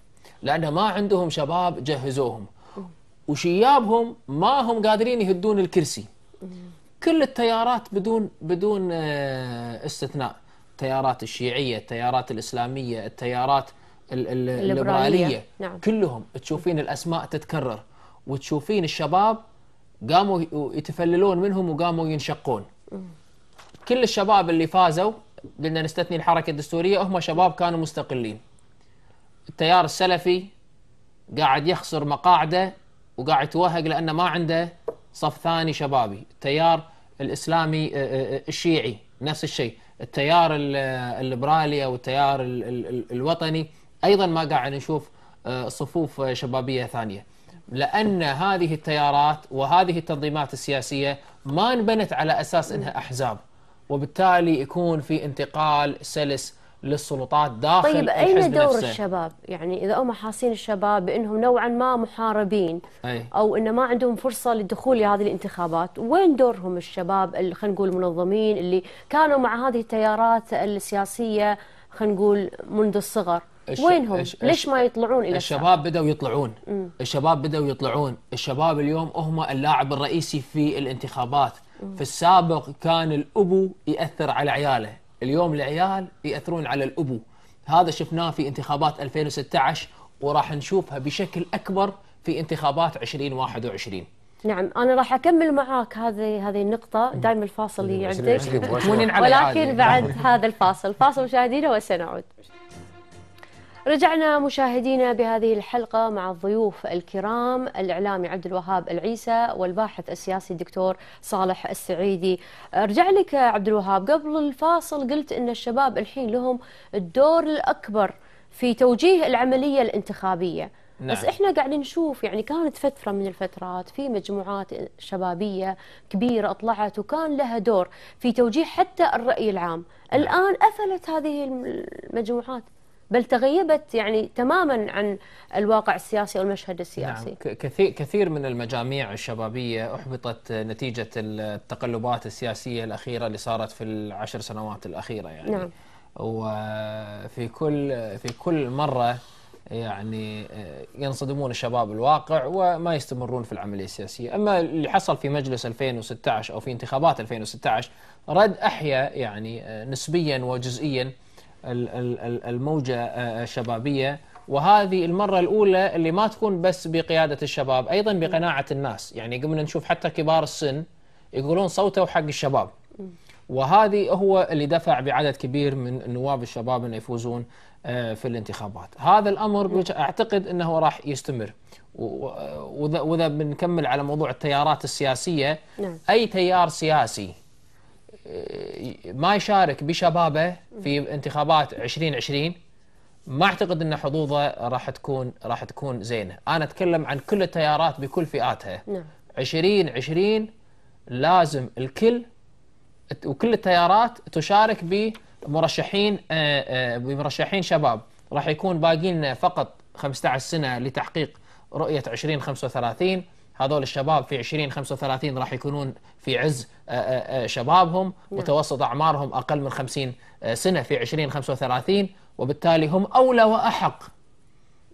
لأن ما عندهم شباب جهزوهم وشيابهم ما هم قادرين يهدون الكرسي كل التيارات بدون بدون آه، استثناء التيارات الشيعية التيارات الإسلامية التيارات الليبراليه نعم. كلهم تشوفين الاسماء تتكرر وتشوفين الشباب قاموا يتفللون منهم وقاموا ينشقون كل الشباب اللي فازوا قلنا نستثني الحركه الدستوريه هم شباب كانوا مستقلين التيار السلفي قاعد يخسر مقاعده وقاعد يتوهق لانه ما عنده صف ثاني شبابي التيار الاسلامي آه، آه، آه، الشيعي نفس الشيء التيار الليبرالي او التيار الوطني ايضا ما قاعد نشوف آه، صفوف شبابيه ثانيه لان هذه التيارات وهذه التنظيمات السياسيه ما انبنت على اساس انها احزاب وبالتالي يكون في انتقال سلس للسلطات داخل طيب اين دور نفسه؟ الشباب؟ يعني اذا هم حاسين الشباب بانهم نوعا ما محاربين أي. او انه ما عندهم فرصه للدخول لهذه الانتخابات، وين دورهم الشباب اللي خلينا نقول المنظمين اللي كانوا مع هذه التيارات السياسيه خلينا نقول منذ الصغر؟ الش... وينهم؟ الش... ليش ما يطلعون الى الشباب بدأوا يطلعون مم. الشباب بدأوا يطلعون الشباب اليوم هم اللاعب الرئيسي في الانتخابات مم. في السابق كان الابو ياثر على عياله اليوم العيال ياثرون على الابو هذا شفناه في انتخابات 2016 وراح نشوفها بشكل اكبر في انتخابات 2021 نعم انا راح اكمل معاك هذه هذه النقطه دائما الفاصل اللي عندك ولكن بعد هذا الفاصل فاصل مشاهدينا وسنعود رجعنا مشاهدينا بهذه الحلقة مع الضيوف الكرام الإعلامي عبد الوهاب العيسى والباحث السياسي الدكتور صالح السعيدي أرجع لك عبد الوهاب قبل الفاصل قلت أن الشباب الحين لهم الدور الأكبر في توجيه العملية الانتخابية نعم. بس احنا قاعدين نشوف يعني كانت فتره من الفترات في مجموعات شبابيه كبيره طلعت وكان لها دور في توجيه حتى الراي العام، نعم. الان افلت هذه المجموعات بل تغيبت يعني تماما عن الواقع السياسي او المشهد السياسي نعم كثير كثير من المجاميع الشبابيه احبطت نتيجه التقلبات السياسيه الاخيره اللي صارت في العشر سنوات الاخيره يعني نعم. وفي كل في كل مره يعني آه، ينصدمون الشباب الواقع وما يستمرون في العمليه السياسيه، اما اللي حصل في مجلس 2016 او في انتخابات 2016 رد احيا يعني آه، نسبيا وجزئيا الموجة آه، آه، الشبابية وهذه المرة الأولى اللي ما تكون بس بقيادة الشباب أيضا بقناعة الناس يعني قمنا نشوف حتى كبار السن يقولون صوته حق الشباب وهذه هو اللي دفع بعدد كبير من النواب الشباب أن يفوزون آه، في الانتخابات هذا الأمر أعتقد أنه راح يستمر وإذا بنكمل على موضوع التيارات السياسية نعم. أي تيار سياسي ما يشارك بشبابه في انتخابات 2020 ما اعتقد ان حظوظه راح تكون راح تكون زينه، انا اتكلم عن كل التيارات بكل فئاتها. نعم. 2020 لازم الكل وكل التيارات تشارك بمرشحين آه، آه، بمرشحين شباب، راح يكون باقي لنا فقط 15 سنه لتحقيق رؤيه 2035 هذول الشباب في 20 35 راح يكونون في عز آه، آه، آه، شبابهم نعم. متوسط اعمارهم اقل من 50 سنه في 20 35 وبالتالي هم اولى واحق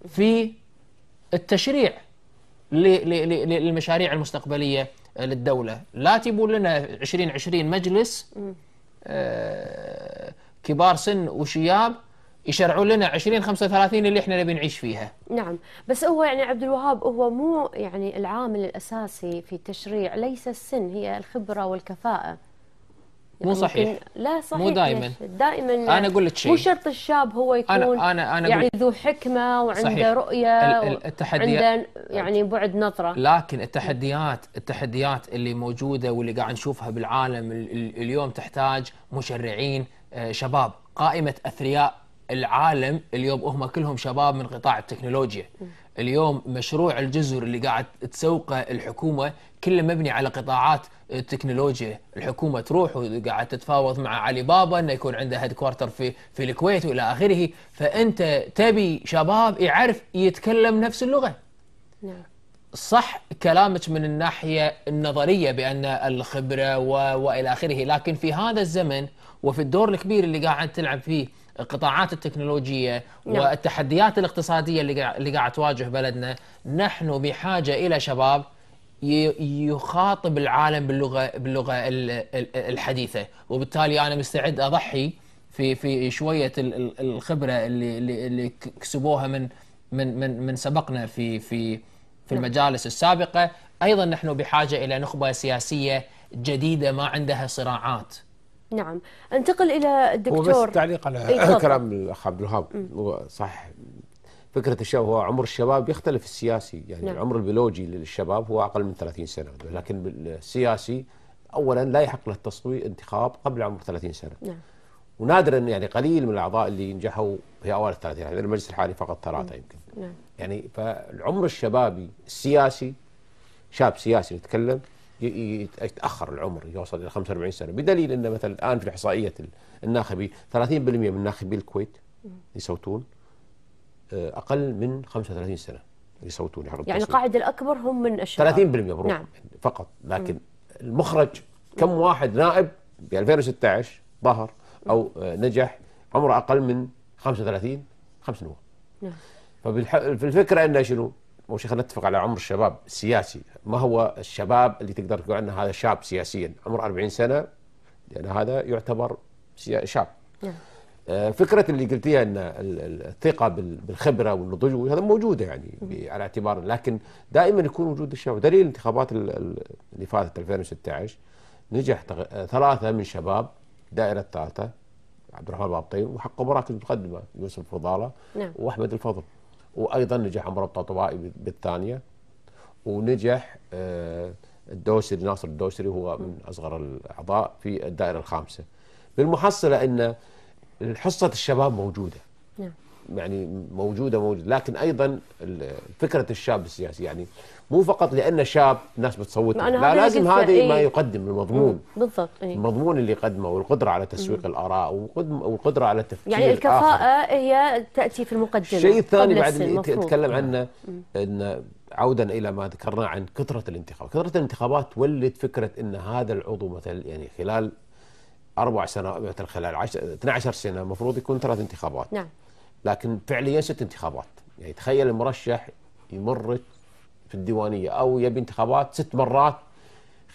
في التشريع للمشاريع المستقبليه للدوله لا تبون لنا 2020 مجلس كبار سن وشياب يشرعون لنا 20 35 اللي احنا نبي نعيش فيها. نعم، بس هو يعني عبد الوهاب هو مو يعني العامل الاساسي في التشريع، ليس السن هي الخبره والكفاءه. مو يعني صحيح لا صحيح مو دائما دائما انا يعني اقول لك شيء مو شرط الشاب هو يكون أنا أنا أنا يعني ذو حكمه وعنده صحيح. رؤيه التحديات يعني بعد نظره لكن التحديات التحديات اللي موجوده واللي قاعد نشوفها بالعالم اليوم تحتاج مشرعين آه، شباب قائمه اثرياء العالم اليوم هم كلهم شباب من قطاع التكنولوجيا اليوم مشروع الجزر اللي قاعد تسوقه الحكومه كله مبني على قطاعات التكنولوجيا الحكومه تروح وقاعد تتفاوض مع علي بابا انه يكون عنده هيد كوارتر في في الكويت والى اخره فانت تبي شباب يعرف يتكلم نفس اللغه نعم صح كلامك من الناحيه النظريه بان الخبره و... والى اخره لكن في هذا الزمن وفي الدور الكبير اللي قاعد تلعب فيه القطاعات التكنولوجيه نعم. والتحديات الاقتصاديه اللي اللي قاعد تواجه بلدنا نحن بحاجه الى شباب يخاطب العالم باللغه باللغه الحديثه وبالتالي انا مستعد اضحي في في شويه الخبره اللي اللي كسبوها من من من من سبقنا في في في نعم. المجالس السابقه ايضا نحن بحاجه الى نخبه سياسيه جديده ما عندها صراعات نعم انتقل الى الدكتور بس تعليق على كلام الاخ عبد الوهاب صح فكره الشباب هو عمر الشباب يختلف السياسي يعني نعم. العمر البيولوجي للشباب هو اقل من 30 سنه لكن السياسي اولا لا يحق له التصويت انتخاب قبل عمر 30 سنه نعم. ونادرا يعني قليل من الاعضاء اللي نجحوا في اوائل الثلاثينات يعني المجلس الحالي فقط ثلاثه يمكن نعم. يعني فالعمر الشبابي السياسي شاب سياسي نتكلم يتاخر العمر يوصل الى 45 سنه بدليل ان مثلا الان في احصائيه الناخبي 30% من ناخبي الكويت يصوتون آه، اقل من 35 سنه يصوتون يعني القاعده الاكبر هم من الشباب 30% بروح نعم. فقط لكن المخرج كم واحد نائب ب 2016 ظهر او آه، نجح عمره اقل من 35 خمس نواب نعم فالفكره انه شنو؟ اول شيء خلينا نتفق على عمر الشباب السياسي ما هو الشباب اللي تقدر تقول عنه هذا شاب سياسيا عمر 40 سنه لان هذا يعتبر شاب نعم. آه، فكرة اللي قلتيها أن الثقة بالخبرة والنضوج هذا موجودة يعني على اعتبار لكن دائما يكون وجود الشباب دليل الانتخابات اللي فاتت 2016 نجح آه، ثلاثة من شباب دائرة الثالثة عبد الرحمن بابطين وحققوا مراكز متقدمة يوسف فضالة نعم. وأحمد الفضل وايضا نجح عمر طوائي بالثانيه ونجح آه، الدوسري ناصر الدوسري هو من اصغر الاعضاء في الدائره الخامسه بالمحصله ان حصه الشباب موجوده نعم. يعني موجوده موجوده لكن ايضا فكره الشاب السياسي يعني مو فقط لان شاب الناس بتصوت لا لازم هذا إيه؟ ما يقدم المضمون بالضبط إيه؟ المضمون اللي قدمه والقدره على تسويق الاراء والقدره على التفكير يعني الكفاءه الآخر. هي تاتي في المقدمه الشيء الثاني بعد اللي اتكلم عنه ان عودا الى ما ذكرنا عن كثره الانتخابات، كثره الانتخابات تولد فكره ان هذا العضو مثلا يعني خلال اربع سنوات مثلا خلال 12 سنه المفروض يكون ثلاث انتخابات نعم لكن فعليا ست انتخابات يعني تخيل المرشح يمر في الديوانيه او يبي انتخابات ست مرات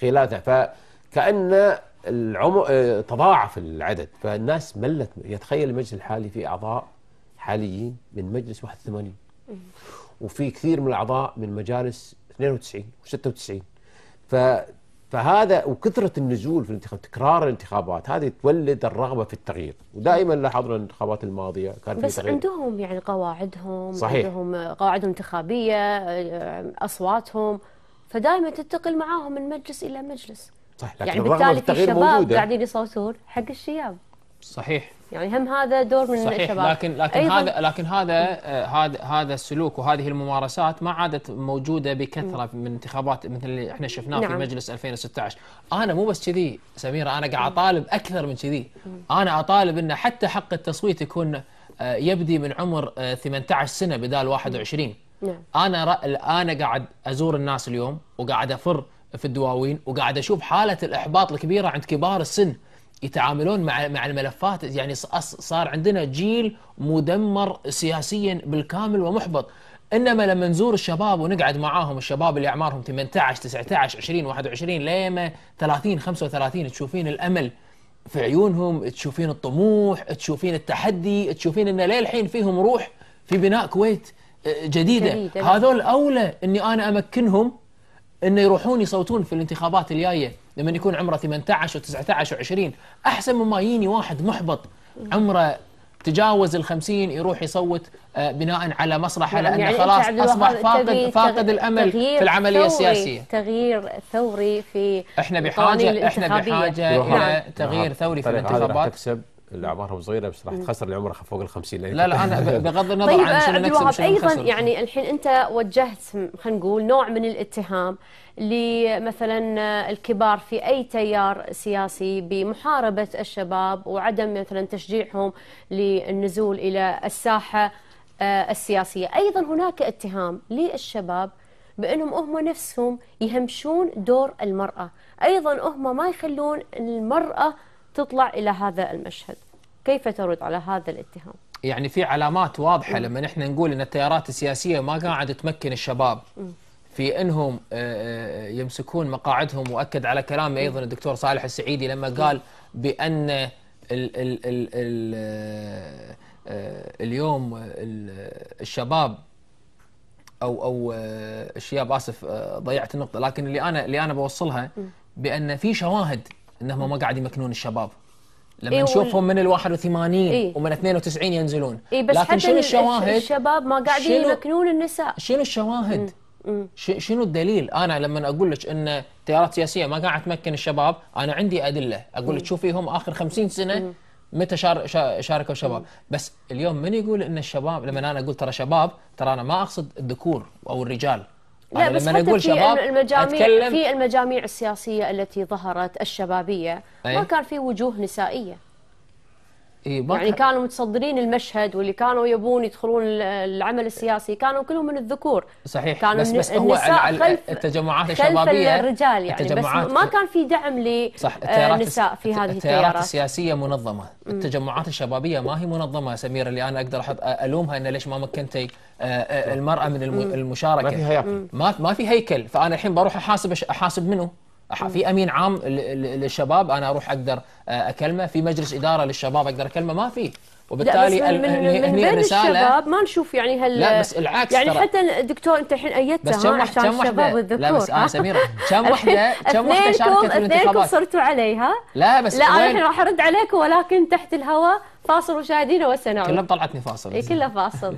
خلال فكان العمر آه، تضاعف العدد فالناس ملت يتخيل المجلس الحالي في اعضاء حاليين من مجلس 81 وفي كثير من الاعضاء من مجالس 92 و96 ف فهذا وكثره النزول في الانتخابات تكرار الانتخابات هذه تولد الرغبه في التغيير ودائما لاحظنا الانتخابات الماضيه كان بس في تغيير. عندهم يعني قواعدهم صحيح. عندهم قواعدهم انتخابيه اصواتهم فدائما تنتقل معاهم من مجلس الى مجلس صح لكن يعني بالتالي في الشباب موجودة. قاعدين يصوتون حق الشياب صحيح يعني هم هذا دور من صحيح الشباب لكن لكن أيضاً هذا لكن هذا آه، هذا هذا السلوك وهذه الممارسات ما عادت موجوده بكثره من انتخابات مثل اللي احنا شفناه نعم. في مجلس 2016 انا مو بس كذي سميره انا قاعد اطالب اكثر من كذي انا اطالب انه حتى حق التصويت يكون آه، يبدي من عمر 18 آه، سنه بدال 21 نعم. انا انا قاعد ازور الناس اليوم وقاعد افر في الدواوين وقاعد اشوف حاله الاحباط الكبيره عند كبار السن يتعاملون مع مع الملفات يعني صار عندنا جيل مدمر سياسيا بالكامل ومحبط انما لما نزور الشباب ونقعد معاهم الشباب اللي اعمارهم 18 19 20 21 لما 30 35 تشوفين الامل في عيونهم تشوفين الطموح تشوفين التحدي تشوفين ان للحين فيهم روح في بناء كويت آه، جديده, جديدة. نعم. هذول اولى اني انا امكنهم انه يروحون يصوتون في الانتخابات الجايه لما يكون عمره 18 و19 و20 احسن مما يجيني واحد محبط عمره تجاوز ال 50 يروح يصوت آه، بناء على مصلحه يعني لانه يعني خلاص اصبح فاقد فاقد الامل في العمليه السياسيه تغيير ثوري في احنا بحاجه احنا بحاجه الى تغيير نعم. ثوري في الانتخابات اللي اعمارهم صغيره بس راح تخسر اللي عمرها فوق ال 50 يعني لا لا انا بغض النظر طيب عن شنو آه، نكسب ايضا يعني الحين انت وجهت خلينا نقول نوع من الاتهام لمثلا آه، الكبار في اي تيار سياسي بمحاربه الشباب وعدم مثلا تشجيعهم للنزول الى الساحه آه، السياسيه، ايضا هناك اتهام للشباب بانهم هم نفسهم يهمشون دور المراه، ايضا هم ما يخلون المراه تطلع الى هذا المشهد كيف ترد على هذا الاتهام يعني في علامات واضحه لما نحن نقول ان التيارات السياسيه ما قاعده تمكن الشباب في انهم آه، آه، يمسكون مقاعدهم واكد على كلامي ايضا الدكتور صالح السعيدي لما قال بان الـ الـ الـ الـ آه، اليوم الشباب او او الشياب اسف ضيعت النقطه لكن اللي انا اللي انا بوصلها بان في شواهد انهم ما قاعد يمكنون الشباب لما إيه نشوفهم من ال 81 إيه؟ ومن 92 ينزلون إيه بس لكن شنو الشواهد الشباب ما قاعدين يمكنون النساء شنو الشواهد مم. شنو الدليل انا لما اقول لك ان تيارات سياسيه ما قاعد تمكن الشباب انا عندي ادله اقول لك شوفيهم اخر 50 سنه مم. متى شار شاركوا الشباب بس اليوم من يقول ان الشباب لما انا اقول ترى شباب ترى انا ما اقصد الذكور او الرجال لا بس لما نقول في شباب المجاميع أتكلم في المجاميع السياسيه التي ظهرت الشبابيه أيه؟ ما كان في وجوه نسائيه إيه، يعني كانوا متصدرين المشهد واللي كانوا يبون يدخلون العمل السياسي كانوا كلهم من الذكور صحيح كانوا بس, بس هو على خلف التجمعات الشبابيه خلف الرجال يعني التجمعات بس ما كان في دعم للنساء آه، في هذه التيارات التيارات السياسيه منظمه التجمعات الشبابيه ما هي منظمه سميره اللي انا اقدر الومها ان ليش ما مكنتي آه، آه، المراه من المشاركه ما في هيكل ما في هيكل فانا الحين بروح احاسب احاسب منه في امين عام للشباب انا اروح اقدر آه، اكلمه في مجلس اداره للشباب اقدر اكلمه ما في وبالتالي لا بس من, من, من بين الشباب ما نشوف يعني هال لا بس العكس يعني حتى دكتور انت الحين ايدته بس كم عشان كم الشباب والذكور لا بس انا آه، سميره كم وحده كم وحده شاركت في الانتخابات صرتوا عليها لا بس لا انا الحين راح ارد عليكم ولكن تحت الهواء فاصل مشاهدينا وسنعود كلها طلعتني فاصل اي كلها فاصل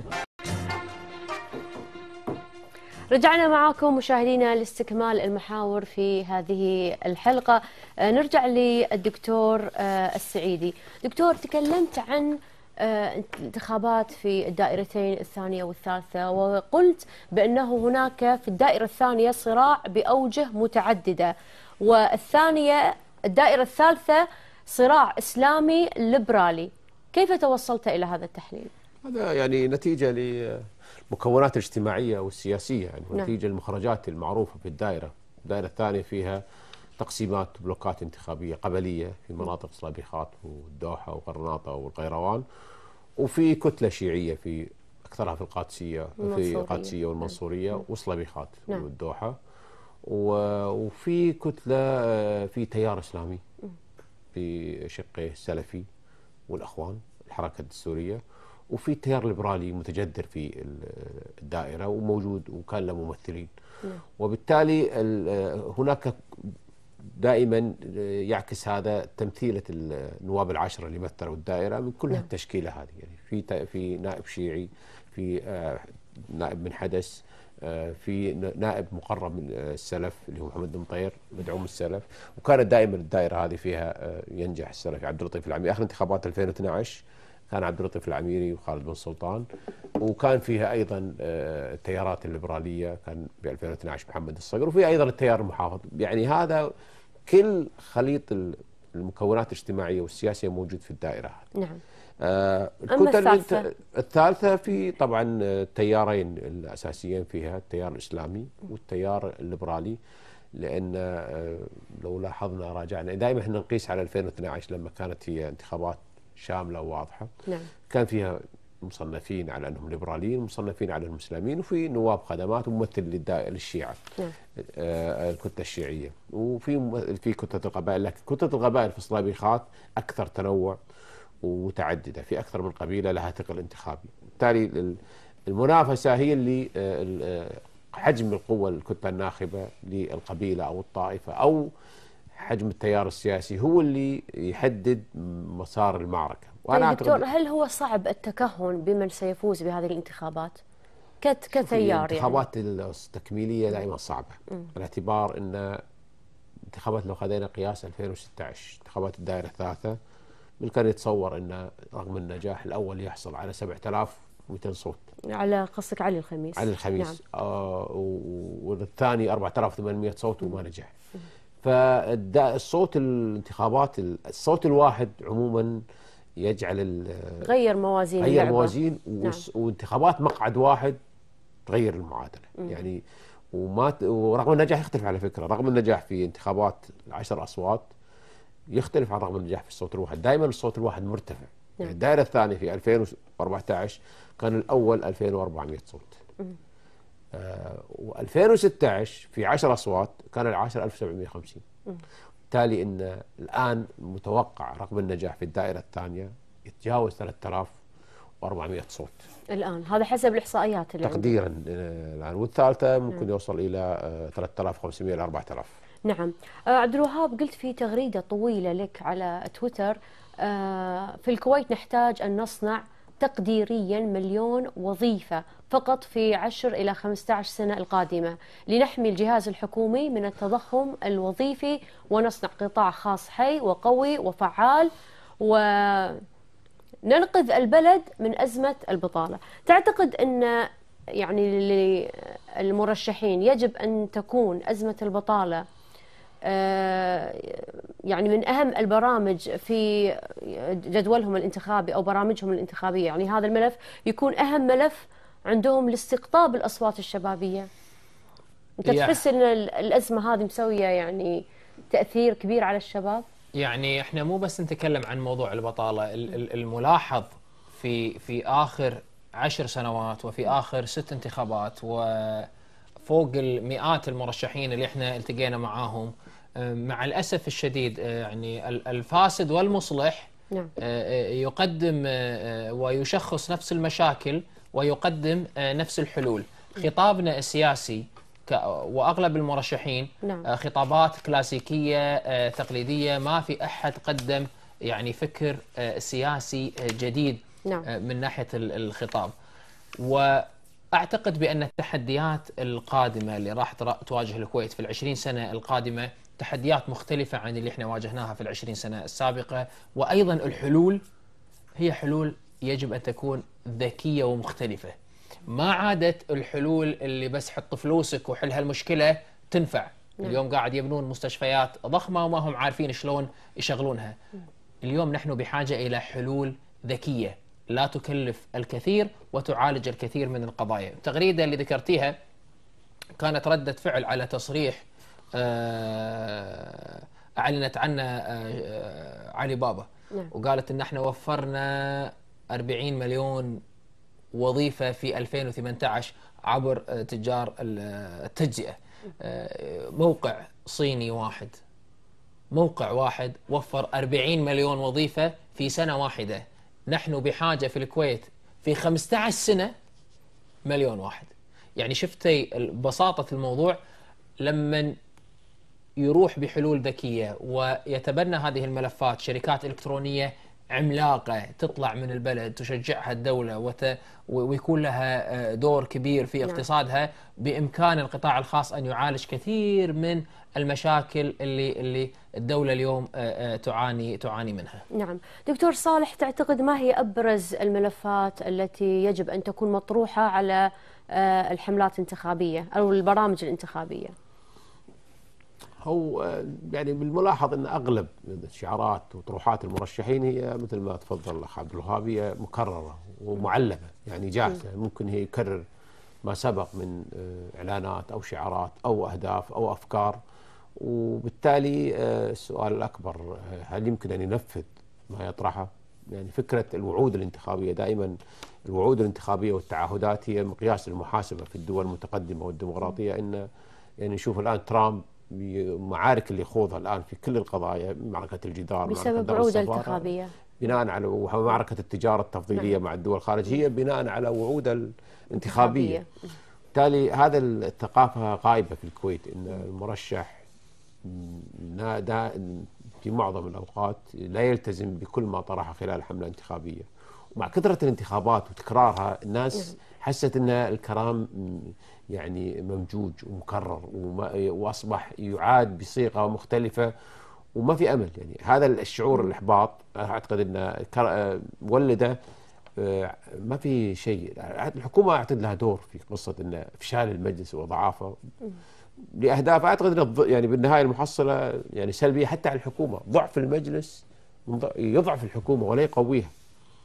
رجعنا معاكم مشاهدينا لاستكمال المحاور في هذه الحلقة آه، نرجع للدكتور آه، السعيدي دكتور تكلمت عن آه، انتخابات في الدائرتين الثانية والثالثة وقلت بأنه هناك في الدائرة الثانية صراع بأوجه متعددة والثانية الدائرة الثالثة صراع إسلامي ليبرالي كيف توصلت إلى هذا التحليل؟ هذا يعني نتيجة ل مكونات اجتماعية والسياسية يعني نعم. نتيجة المخرجات المعروفة في الدائرة الدائرة الثانية فيها تقسيمات بلوكات انتخابية قبلية في نعم. مناطق صلابيخات والدوحة وغرناطة والقيروان وفي كتلة شيعية في أكثرها في القادسية في القادسية والمنصورية نعم. وصلابيخات نعم. والدوحة وفي كتلة آه، في تيار إسلامي في شقه السلفي والأخوان الحركة السورية وفي تيار ليبرالي متجذر في الدائره وموجود وكان له ممثلين نعم. وبالتالي هناك دائما يعكس هذا تمثيلة النواب العشرة اللي مثلوا الدائرة من كل نعم. التشكيلة هذه يعني في في نائب شيعي في آه، نائب من حدث آه، في نائب مقرب من السلف اللي هو محمد بن مدعوم السلف وكانت دائما الدائره هذه فيها آه، ينجح السلفي عبد اللطيف العمي اخر انتخابات 2012 كان عبد اللطيف العميري وخالد بن سلطان وكان فيها ايضا آه، التيارات الليبراليه كان ب 2012 محمد الصقر وفي ايضا التيار المحافظ يعني هذا كل خليط المكونات الاجتماعيه والسياسيه موجود في الدائره هذه. نعم. آه الكتل الثالثه في طبعا آه، التيارين الاساسيين فيها التيار الاسلامي والتيار الليبرالي لان آه، لو لاحظنا راجعنا دائما احنا نقيس على 2012 لما كانت هي انتخابات شامله وواضحه نعم. كان فيها مصنفين على انهم ليبراليين ومصنفين على انهم مسلمين وفي نواب خدمات وممثل للدائره للشيعه نعم. آه الكتله الشيعيه وفي في كتله القبائل لكن كتله القبائل في الصليبيخات اكثر تنوع ومتعدده في اكثر من قبيله لها ثقل انتخابي بالتالي المنافسه هي اللي آه، آه، حجم القوه الكتله الناخبه للقبيله او الطائفه او حجم التيار السياسي هو اللي يحدد مسار المعركه وانا طيب دكتور هل هو صعب التكهن بمن سيفوز بهذه الانتخابات كت كتيار يعني. الانتخابات يعني. التكميليه دائما صعبه باعتبار ان انتخابات لو خذينا قياس 2016 انتخابات الدائره الثالثه من كان يتصور ان رغم النجاح الاول يحصل على 7200 صوت على قصدك علي الخميس علي الخميس نعم. آه والثاني 4800 صوت وما نجح فالصوت الانتخابات الصوت الواحد عموما يجعل غير موازين غير موازين نعم. وانتخابات مقعد واحد تغير المعادله مم. يعني وما ورغم النجاح يختلف على فكره رغم النجاح في انتخابات العشر اصوات يختلف عن رغم النجاح في الصوت الواحد دائما الصوت الواحد مرتفع يعني نعم. الدائره الثانيه في 2014 كان الاول 2400 صوت مم. آه، و2016 في 10 اصوات كان ال 10750 بالتالي ان الان متوقع رقم النجاح في الدائره الثانيه يتجاوز 3400 صوت الان هذا حسب الاحصائيات اللي تقديرا آه، الان والثالثه ممكن يوصل الى 3500 آه، الى 4000 نعم عبد الوهاب قلت في تغريده طويله لك على تويتر في الكويت نحتاج ان نصنع تقديريا مليون وظيفة فقط في 10 إلى 15 سنة القادمة لنحمي الجهاز الحكومي من التضخم الوظيفي ونصنع قطاع خاص حي وقوي وفعال و ننقذ البلد من أزمة البطالة تعتقد أن يعني للمرشحين يجب أن تكون أزمة البطالة آه، يعني من أهم البرامج في جدولهم الانتخابي أو برامجهم الانتخابية يعني هذا الملف يكون أهم ملف عندهم لاستقطاب الأصوات الشبابية أنت تحس أن الأزمة هذه مسوية يعني تأثير كبير على الشباب يعني احنا مو بس نتكلم عن موضوع البطالة الملاحظ في في آخر عشر سنوات وفي آخر ست انتخابات وفوق المئات المرشحين اللي احنا التقينا معاهم آه، مع الأسف الشديد آه، يعني الفاسد والمصلح نعم. آه، يقدم ويشخص نفس المشاكل ويقدم نفس الحلول خطابنا السياسي واغلب المرشحين نعم. خطابات كلاسيكيه تقليديه ما في احد قدم يعني فكر سياسي جديد نعم. من ناحيه الخطاب و اعتقد بان التحديات القادمه اللي راح تواجه الكويت في العشرين سنه القادمه تحديات مختلفه عن اللي احنا واجهناها في العشرين سنه السابقه وايضا الحلول هي حلول يجب ان تكون ذكيه ومختلفه. ما عادت الحلول اللي بس حط فلوسك وحل هالمشكله تنفع. نعم. اليوم قاعد يبنون مستشفيات ضخمه وما هم عارفين شلون يشغلونها. اليوم نحن بحاجه الى حلول ذكيه. لا تكلف الكثير وتعالج الكثير من القضايا التغريدة اللي ذكرتيها كانت ردة فعل على تصريح آه، أعلنت عنه آه، آه، علي بابا نعم. وقالت أن احنا وفرنا 40 مليون وظيفة في 2018 عبر تجار التجزئة نعم. موقع صيني واحد موقع واحد وفر 40 مليون وظيفة في سنة واحدة نحن بحاجه في الكويت في 15 سنه مليون واحد يعني شفتي بساطه الموضوع لما يروح بحلول ذكيه ويتبنى هذه الملفات شركات الكترونيه عملاقه تطلع من البلد تشجعها الدوله وت... ويكون لها آه، دور كبير في نعم. اقتصادها بامكان القطاع الخاص ان يعالج كثير من المشاكل اللي اللي الدولة اليوم آه، آه، تعاني تعاني منها نعم دكتور صالح تعتقد ما هي أبرز الملفات التي يجب أن تكون مطروحة على آه، الحملات الانتخابية أو البرامج الانتخابية هو يعني بالملاحظ ان اغلب الشعارات وطروحات المرشحين هي مثل ما تفضل الاخ عبد الوهاب هي مكرره ومعلبه يعني جاهزه ممكن هي يكرر ما سبق من اعلانات او شعارات او اهداف او افكار وبالتالي آه، السؤال الأكبر آه، هل يمكن أن ينفذ ما يطرحه يعني فكرة الوعود الانتخابية دائما الوعود الانتخابية والتعهدات هي مقياس المحاسبة في الدول المتقدمة والديمقراطية إن يعني نشوف الآن ترامب المعارك اللي يخوضها الآن في كل القضايا معركة الجدار بسبب وعود الانتخابية بناء على معركة التجارة التفضيلية نعم. مع الدول الخارجية بناء على وعود الانتخابية بالتالي هذا الثقافة غايبة في الكويت إن المرشح في معظم الأوقات لا يلتزم بكل ما طرحه خلال حملة انتخابية ومع كثرة الانتخابات وتكرارها الناس نعم. حست أن الكرام يعني ممجوج ومكرر وأصبح يعاد بصيغة مختلفة وما في أمل يعني هذا الشعور نعم. الإحباط أعتقد ان ولده آه، ما في شيء الحكومة أعتقد لها دور في قصة أن إفشال المجلس وضعافه نعم. لاهداف اعتقد يعني بالنهايه المحصله يعني سلبيه حتى على الحكومه، ضعف المجلس يضعف الحكومه ولا يقويها.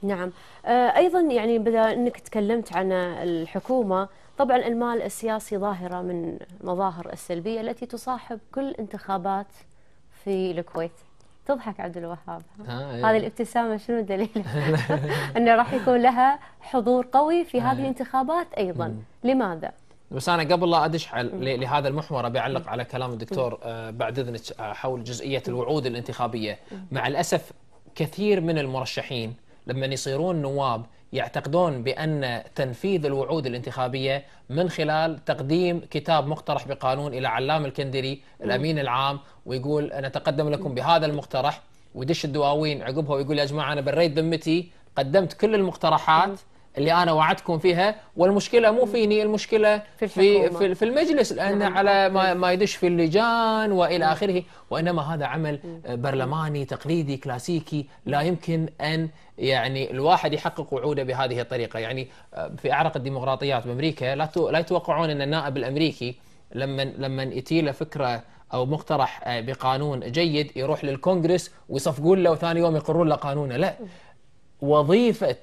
نعم، آه، ايضا يعني بدا انك تكلمت عن الحكومه، طبعا المال السياسي ظاهره من مظاهر السلبيه التي تصاحب كل انتخابات في الكويت. تضحك عبد الوهاب آه إيه. هذه الابتسامه شنو دليل (laughs) انه راح يكون لها حضور قوي في هذه آه. الانتخابات ايضا لماذا بس انا قبل لا ادش لهذا المحور ابي اعلق على كلام الدكتور آه، بعد اذنك آه، حول جزئيه الوعود الانتخابيه مع الاسف كثير من المرشحين لما يصيرون نواب يعتقدون بان تنفيذ الوعود الانتخابيه من خلال تقديم كتاب مقترح بقانون الى علام الكندري الامين العام ويقول نتقدم لكم بهذا المقترح ويدش الدواوين عقبها ويقول يا جماعه انا بريت ذمتي قدمت كل المقترحات اللي انا وعدتكم فيها والمشكله مو فيني المشكله في في, في, في المجلس لان نعم. على ما, نعم. ما يدش في اللجان والى نعم. اخره وانما هذا عمل آه، برلماني تقليدي كلاسيكي لا يمكن ان يعني الواحد يحقق وعوده بهذه الطريقه يعني آه، في اعرق الديمقراطيات بامريكا لا لا يتوقعون ان النائب الامريكي لما لما يتي له فكره او مقترح آه، بقانون جيد يروح للكونغرس ويصفقون له وثاني يوم يقرون له قانونه لا وظيفه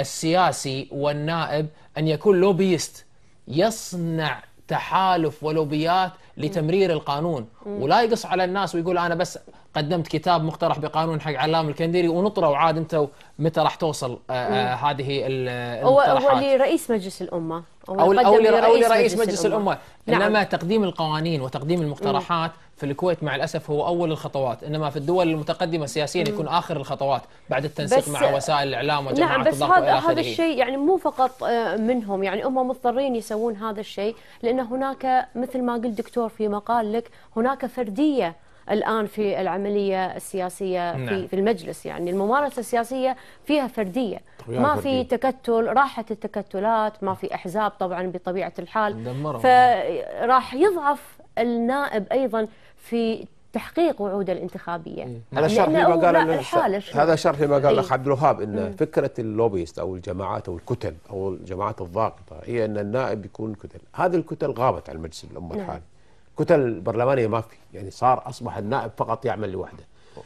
السياسي والنائب أن يكون لوبيست يصنع تحالف ولوبيات لتمرير القانون ولا يقص على الناس ويقول أنا بس قدمت كتاب مقترح بقانون حق علام الكنديري ونطروا عاد انتوا متى راح توصل آه، آه، هذه المقترحات هو لرئيس مجلس الامه او او لرئيس, لرئيس مجلس, مجلس الامه, الأمة. نعم. انما تقديم القوانين وتقديم المقترحات مم. في الكويت مع الاسف هو اول الخطوات انما في الدول المتقدمه سياسيا مم. يكون اخر الخطوات بعد التنسيق مع وسائل الاعلام وجماعه نعم بس هذا هذا الشيء يعني مو فقط آه، منهم يعني هم مضطرين يسوون هذا الشيء لان هناك مثل ما قلت دكتور في مقال لك هناك فرديه الآن في العملية السياسية في, نعم. في المجلس يعني الممارسة السياسية فيها فردية ما فردية. في تكتل راحت التكتلات ما في أحزاب طبعا بطبيعة الحال فراح يضعف النائب أيضا في تحقيق وعوده الانتخابيه إيه. هذا شرح لما قال هذا شرح لما قال الاخ إيه. عبد الوهاب ان مم. فكره اللوبيست او الجماعات او الكتل او الجماعات الضاغطه هي ان النائب يكون كتل، هذه الكتل غابت عن مجلس الامه نعم. الحالي كتل برلمانيه ما في يعني صار اصبح النائب فقط يعمل لوحده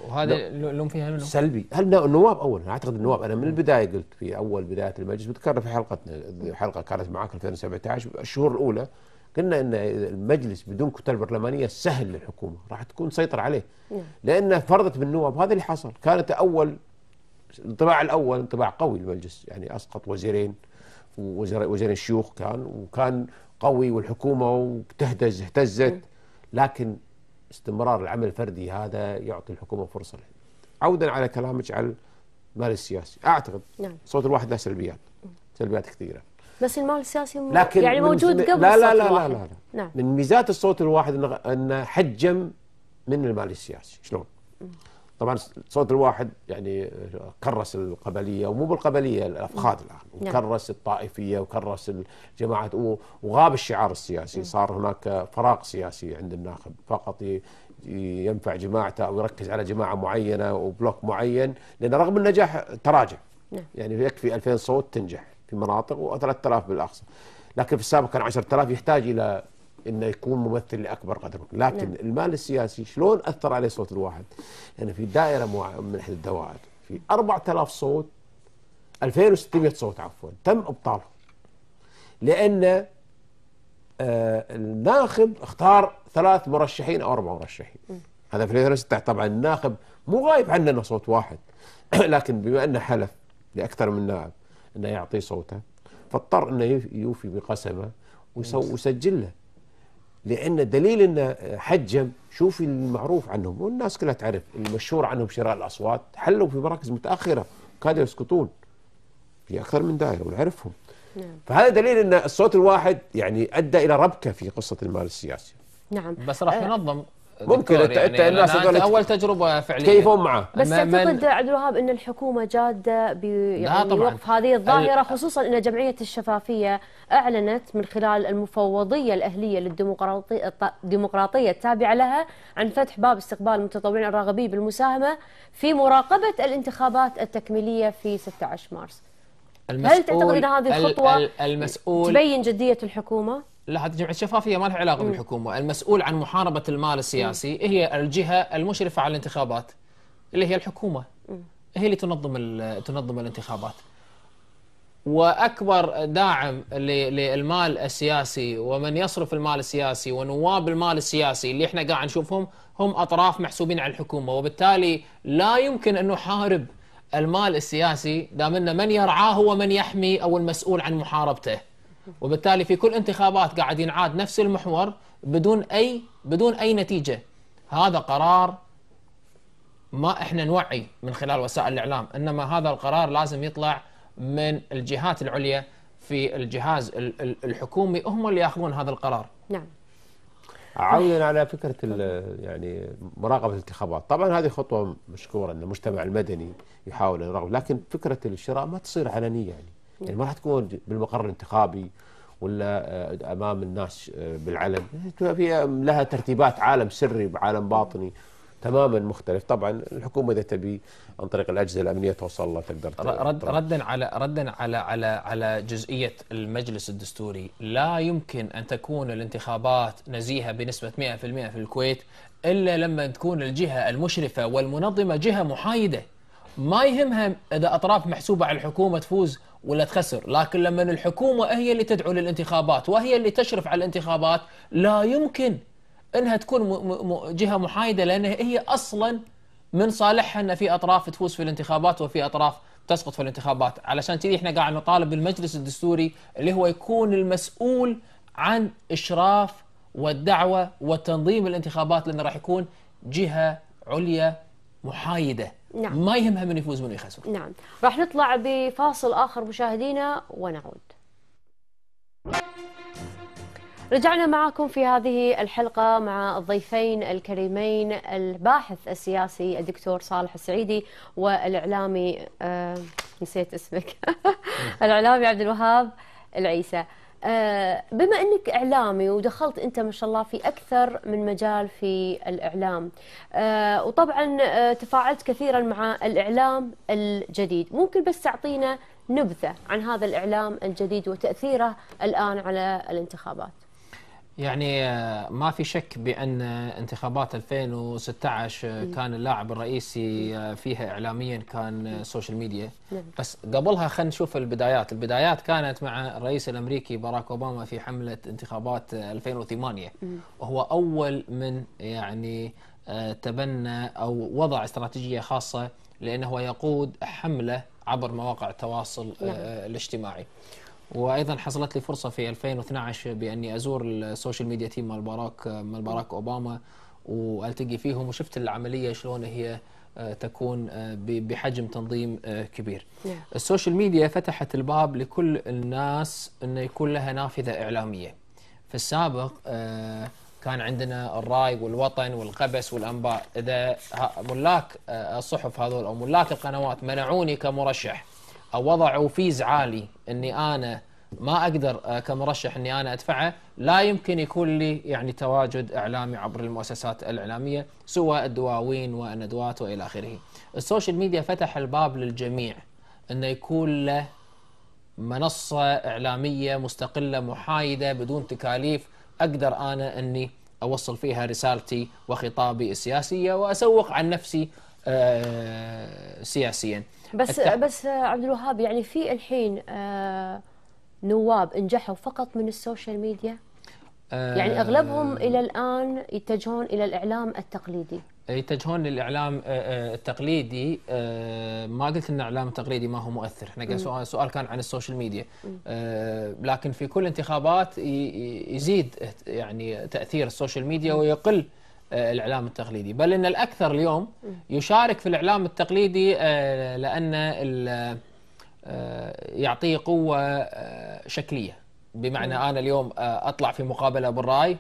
وهذا لوم فيها منه سلبي هل النواب اولا اعتقد النواب انا من البدايه قلت في اول بدايه المجلس وذكرنا في حلقتنا حلقه كانت معك 2017 الشهور الاولى قلنا ان المجلس بدون كتل برلمانيه سهل للحكومه راح تكون سيطر عليه نعم. لان فرضت بالنواب هذا اللي حصل كانت اول الانطباع الاول انطباع قوي المجلس يعني اسقط وزيرين وزير وزير الشيوخ كان وكان قوي والحكومه وتهتز اهتزت لكن استمرار العمل الفردي هذا يعطي الحكومه فرصه له. عودا على كلامك على المال السياسي اعتقد نعم. صوت الواحد له سلبيات سلبيات كثيره بس المال السياسي لكن يعني موجود قبل لا لا لا, لا لا لا نعم. من ميزات الصوت الواحد انه حجم من المال السياسي شلون؟ طبعا صوت الواحد يعني كرس القبليه ومو بالقبليه الافخاذ نعم. الان نعم. وكرس الطائفيه وكرس الجماعه وغاب الشعار السياسي نعم. صار هناك فراغ سياسي عند الناخب فقط ينفع جماعته او يركز على جماعه معينه وبلوك معين لان رغم النجاح تراجع يعني يكفي 2000 صوت تنجح في مناطق و3000 بالاقصى لكن في السابق كان 10000 يحتاج الى انه يكون ممثل لاكبر قدر ممكن، لكن نعم. المال السياسي شلون اثر عليه صوت الواحد؟ يعني في دائره من احد الدوائر في 4000 صوت 2600 صوت عفوا تم ابطالهم لان آه الناخب اختار ثلاث مرشحين او اربع مرشحين هذا في 2006 طبعا الناخب مو غايب عننا صوت واحد (coughs) لكن بما انه حلف لاكثر من نائب انه يعطي صوته فاضطر انه يوفي بقسمه ويسجل له لأن دليل أن حجم شوف المعروف عنهم والناس كلها تعرف المشهور عنهم شراء الأصوات حلوا في مراكز متأخرة كادوا يسقطون في أكثر من دائرة ونعرفهم نعم. فهذا دليل أن الصوت الواحد يعني أدى إلى ربكة في قصة المال السياسي نعم بس راح ينظم آه، ممكن انت يعني انت الناس أنا اول تجربه فعليا كيفون معه بس تعتقد عبد الوهاب ان الحكومه جاده بوقف يعني هذه الظاهره خصوصا ان جمعيه الشفافيه أعلنت من خلال المفوضية الأهلية للديمقراطية التابعة لها عن فتح باب استقبال المتطوعين الراغبين بالمساهمة في مراقبة الانتخابات التكميلية في 16 مارس هل تعتقد أن هذه الخطوة المسؤول تبين جدية الحكومة؟ لا هذه جمعيه الشفافيه ما لها علاقه بالحكومه، المسؤول عن محاربه المال السياسي م. هي الجهه المشرفه على الانتخابات اللي هي الحكومه. م. هي اللي تنظم تنظم الانتخابات. واكبر داعم للمال السياسي ومن يصرف المال السياسي ونواب المال السياسي اللي احنا قاعد نشوفهم هم اطراف محسوبين على الحكومه وبالتالي لا يمكن ان نحارب المال السياسي دام ان من يرعاه هو من يحمي او المسؤول عن محاربته. وبالتالي في كل انتخابات قاعد ينعاد نفس المحور بدون اي بدون اي نتيجه. هذا قرار ما احنا نوعي من خلال وسائل الاعلام، انما هذا القرار لازم يطلع من الجهات العليا في الجهاز الحكومي هم اللي ياخذون هذا القرار نعم عودا على فكره يعني مراقبه الانتخابات، طبعا هذه خطوه مشكوره ان المجتمع المدني يحاول يراقب، لكن فكره الشراء ما تصير علنيه يعني، نعم. يعني ما راح تكون بالمقر الانتخابي ولا آه، امام الناس آه، بالعلن، هي لها ترتيبات عالم سري بعالم باطني تماما مختلف طبعا الحكومه اذا تبي عن طريق الاجهزه الامنيه توصل لها تقدر رد ردا على ردا على على على جزئيه المجلس الدستوري لا يمكن ان تكون الانتخابات نزيهه بنسبه 100% في الكويت الا لما تكون الجهه المشرفه والمنظمه جهه محايده ما يهمها اذا اطراف محسوبه على الحكومه تفوز ولا تخسر لكن لما الحكومه هي اللي تدعو للانتخابات وهي اللي تشرف على الانتخابات لا يمكن انها تكون جهه محايده لان هي اصلا من صالحها ان في اطراف تفوز في الانتخابات وفي اطراف تسقط في الانتخابات علشان كذي احنا قاعد نطالب بالمجلس الدستوري اللي هو يكون المسؤول عن اشراف والدعوه وتنظيم الانتخابات لانه راح يكون جهه عليا محايده نعم. ما يهمها من يفوز من يخسر نعم راح نطلع بفاصل اخر مشاهدينا ونعود رجعنا معكم في هذه الحلقة مع الضيفين الكريمين الباحث السياسي الدكتور صالح السعيدي والإعلامي آه نسيت اسمك (laughs) الإعلامي عبد الوهاب العيسى آه بما أنك إعلامي ودخلت أنت ما شاء الله في أكثر من مجال في الإعلام آه وطبعا آه تفاعلت كثيرا مع الإعلام الجديد ممكن بس تعطينا نبذة عن هذا الإعلام الجديد وتأثيره الآن على الانتخابات يعني آه، ما في شك بان انتخابات 2016 كان اللاعب الرئيسي آه، فيها اعلاميا كان السوشيال آه، ميديا نعم. بس قبلها خلينا نشوف البدايات، البدايات كانت مع الرئيس الامريكي باراك اوباما في حمله انتخابات 2008 وهو اول من يعني تبنى او وضع استراتيجيه خاصه لانه يقود حمله عبر مواقع التواصل نعم. الاجتماعي. وايضا حصلت لي فرصه في 2012 باني ازور السوشيال ميديا تيم مال باراك مال باراك اوباما والتقي فيهم وشفت العمليه شلون هي آه، تكون آه، بحجم تنظيم آه، كبير. السوشيال ميديا فتحت الباب لكل الناس انه يكون لها نافذه اعلاميه. في السابق كان عندنا الراي والوطن والقبس والانباء، اذا ملاك الصحف هذول او ملاك القنوات منعوني كمرشح او وضعوا فيز عالي اني انا ما اقدر آه، كمرشح اني انا ادفعه لا يمكن يكون لي يعني تواجد اعلامي عبر المؤسسات الاعلاميه سوى الدواوين والندوات والى اخره. السوشيال ميديا فتح الباب للجميع انه يكون له منصه اعلاميه مستقله محايده بدون تكاليف اقدر انا اني اوصل فيها رسالتي وخطابي السياسيه واسوق عن نفسي آه، سياسيا. بس التح... بس آه، عبد الوهاب يعني في الحين آه، نواب نجحوا فقط من السوشيال ميديا آه، يعني اغلبهم الى الان يتجهون الى الاعلام التقليدي يتجهون للاعلام التقليدي ما قلت ان الاعلام التقليدي ما هو مؤثر احنا سؤال سؤال كان عن السوشيال ميديا لكن في كل انتخابات يزيد يعني تاثير السوشيال ميديا ويقل آه، الاعلام التقليدي بل ان الاكثر اليوم يشارك في الاعلام التقليدي آه، لان آه، يعطيه قوه شكليه بمعنى انا اليوم اطلع في مقابله بالراي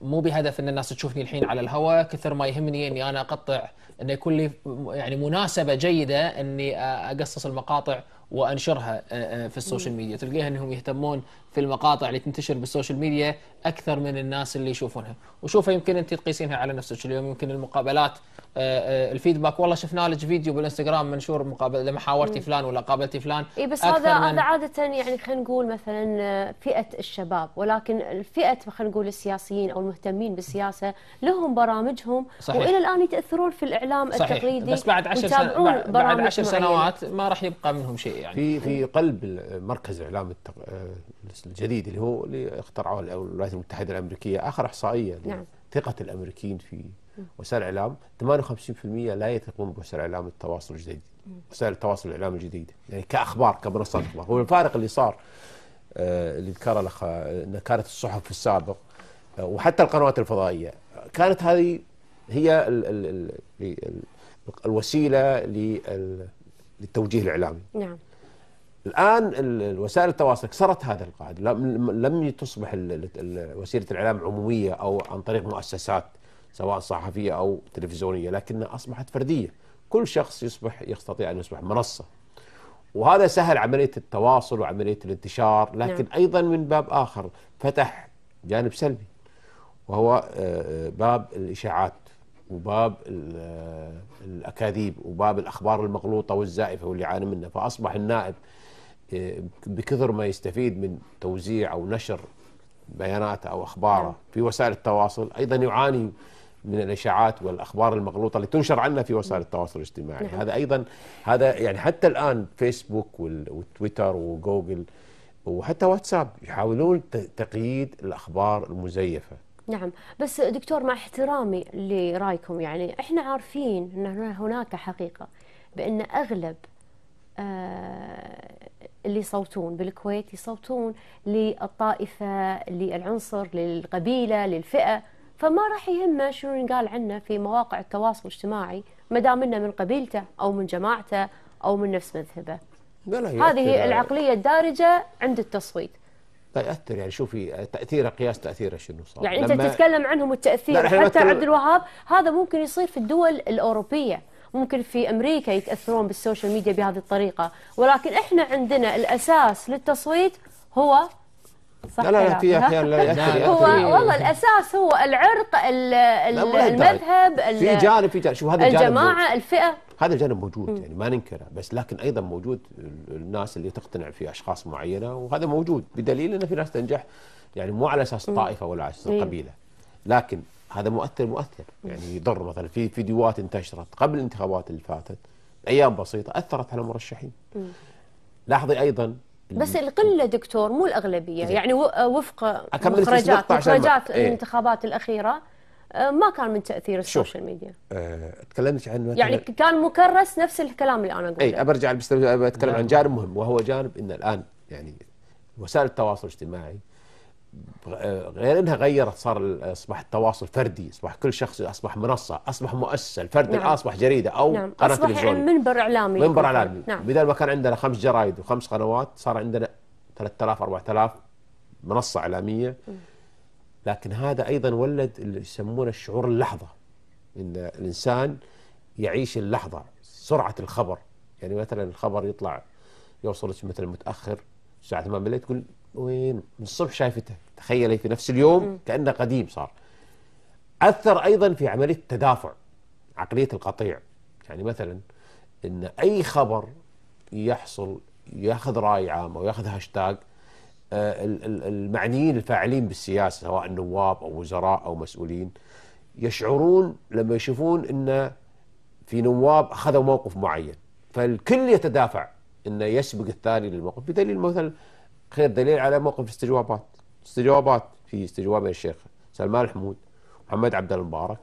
مو بهدف ان الناس تشوفني الحين على الهواء كثر ما يهمني اني انا اقطع ان يكون لي يعني مناسبه جيده اني اقصص المقاطع وانشرها في السوشيال ميديا تلقيها انهم يهتمون في المقاطع اللي تنتشر بالسوشيال ميديا اكثر من الناس اللي يشوفونها وشوفها يمكن انت تقيسينها على نفسك اليوم يمكن المقابلات آه، آه، الفيدباك والله شفنا لك فيديو بالانستغرام منشور مقابله لما حاورتي فلان ولا قابلتي فلان اي بس هذا هذا عاده يعني خلينا نقول مثلا آه، فئه الشباب ولكن فئه خلينا نقول السياسيين او المهتمين بالسياسه لهم برامجهم صحيح. والى الان يتاثرون في الاعلام صحيح. التقليدي بس بعد 10 سنوات بعد, بعد 10 يعني. سنوات ما راح يبقى منهم شيء يعني في في قلب مركز الاعلام التق... الجديد اللي هو اللي اخترعوه الولايات المتحده الامريكيه اخر احصائيه نعم. ثقه الامريكيين في وسائل الاعلام 58% لا يثقون بوسائل الاعلام التواصل الجديد وسائل التواصل الاعلامي الجديده يعني كاخبار كمنصات اخبار هو الفارق اللي صار آه، اللي ذكره الاخ ان كانت الصحف في السابق آه، وحتى القنوات الفضائيه كانت هذه هي ال ال ال ال الوسيله للتوجيه الاعلامي نعم الان وسائل التواصل كسرت هذا القاعده لم تصبح وسيله الاعلام عموميه او عن طريق مؤسسات سواء صحفيه او تلفزيونيه لكنها اصبحت فرديه كل شخص يصبح يستطيع ان يصبح منصه وهذا سهل عمليه التواصل وعمليه الانتشار نعم. لكن نعم. ايضا من باب اخر فتح جانب سلبي وهو آه، آه، باب الاشاعات وباب آه، الاكاذيب وباب الاخبار المغلوطه والزائفه واللي عانى منها فاصبح النائب آه، بكثر ما يستفيد من توزيع او نشر بياناته او اخباره نعم. في وسائل التواصل ايضا يعاني من الاشاعات والاخبار المغلوطه اللي تنشر عنا في وسائل نعم. التواصل الاجتماعي نعم. هذا ايضا هذا يعني حتى الان فيسبوك وتويتر وجوجل وحتى واتساب يحاولون تقييد الاخبار المزيفه نعم بس دكتور مع احترامي لرايكم يعني احنا عارفين ان هناك حقيقه بان اغلب آه، اللي يصوتون بالكويت يصوتون للطائفة للعنصر للقبيلة للفئة فما راح يهمه شنو ينقال عنه في مواقع التواصل الاجتماعي ما دام انه من قبيلته او من جماعته او من نفس مذهبه هذه العقلية الدارجة عند التصويت لا يأثر يعني شوفي تأثيره قياس تأثيره شنو صار يعني أنت تتكلم عنهم التأثير حتى عبد الوهاب هذا ممكن يصير في الدول الأوروبية ممكن في امريكا يتاثرون بالسوشيال ميديا بهذه الطريقه ولكن احنا عندنا الاساس للتصويت هو صح لا لا في احيان لا ياثر هو والله الاساس هو العرق المذهب في جانب في جانب شوف هذا الجانب الجماعه الفئه هذا الجانب موجود م. يعني ما ننكره بس لكن ايضا موجود الناس اللي تقتنع في اشخاص معينه وهذا موجود بدليل ان في ناس تنجح يعني مو على اساس طائفه ولا على اساس إيه. قبيله لكن هذا مؤثر مؤثر يعني يضر مثلا في فيديوهات انتشرت قبل الانتخابات اللي فاتت ايام بسيطه اثرت على المرشحين لاحظي ايضا بس القله دكتور مو الاغلبيه زي. يعني آه، وفق مخرجات مخرجات إيه. الانتخابات الاخيره آه، ما كان من تاثير السوشيال ميديا اه تكلمت عن يعني كان مكرس نفس الكلام اللي انا قلته إيه، اي برجع بتكلم عن نعم. جانب مهم وهو جانب ان الان يعني وسائل التواصل الاجتماعي غير انها غيرت صار اصبح التواصل فردي، اصبح كل شخص اصبح منصه، اصبح مؤسسه، الفرد نعم. الان اصبح جريده او نعم. قناه اصبح يعني تلفزيون. منبر اعلامي منبر اعلامي نعم. بدل ما كان عندنا خمس جرايد وخمس قنوات صار عندنا 3000 4000 منصه اعلاميه لكن هذا ايضا ولد اللي يسمونه الشعور اللحظه ان الانسان يعيش اللحظه سرعه الخبر يعني مثلا الخبر يطلع يوصلك مثلا متاخر الساعه 8 بالليل تقول ومن الصبح شايفته تخيلي في نفس اليوم كأنه قديم صار أثر أيضا في عملية التدافع عقلية القطيع يعني مثلا أن أي خبر يحصل ياخذ رأي عام أو ياخذ هاشتاج آه، المعنيين الفاعلين بالسياسة سواء نواب أو وزراء أو مسؤولين يشعرون لما يشوفون أن في نواب أخذوا موقف معين فالكل يتدافع أنه يسبق الثاني للموقف بدليل مثلا خير دليل على موقف الاستجوابات استجوابات في استجواب الشيخ سلمان الحمود محمد عبد المبارك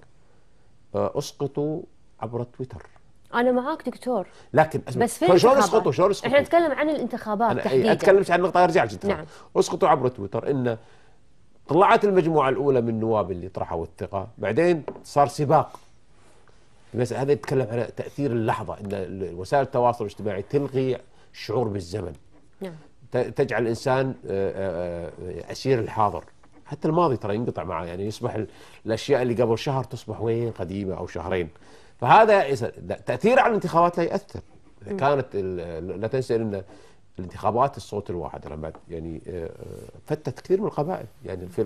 آه، اسقطوا عبر تويتر انا معاك دكتور لكن بس فين شلون اسقطوا شلون اسقطوا احنا نتكلم عن الانتخابات أنا تحديدا اتكلم عن النقطه ارجع لك نعم اسقطوا عبر تويتر ان طلعت المجموعه الاولى من النواب اللي طرحوا الثقه بعدين صار سباق بس هذا يتكلم على تاثير اللحظه ان وسائل التواصل الاجتماعي تلغي الشعور بالزمن نعم تجعل الانسان اسير آه، آه، آه، الحاضر حتى الماضي ترى ينقطع معه يعني يصبح الاشياء اللي قبل شهر تصبح وين قديمه او شهرين فهذا تاثير على الانتخابات لا ياثر كانت لا تنسى ان الانتخابات الصوت الواحد لما يعني فتت كثير من القبائل يعني في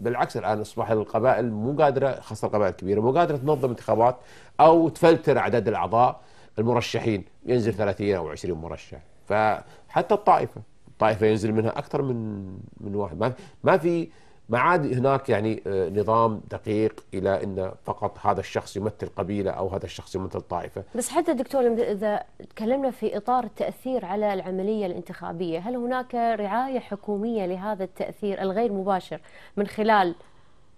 بالعكس الان اصبح القبائل مو قادره خاصه القبائل الكبيره مو قادره تنظم انتخابات او تفلتر عدد الاعضاء المرشحين ينزل 30 او 20 مرشح فحتى الطائفه الطائفه ينزل منها اكثر من من واحد ما ما في ما عاد هناك يعني آه، نظام دقيق الى ان فقط هذا الشخص يمثل قبيله او هذا الشخص يمثل طائفه. بس حتى دكتور اذا تكلمنا في اطار التاثير على العمليه الانتخابيه، هل هناك رعايه حكوميه لهذا التاثير الغير مباشر من خلال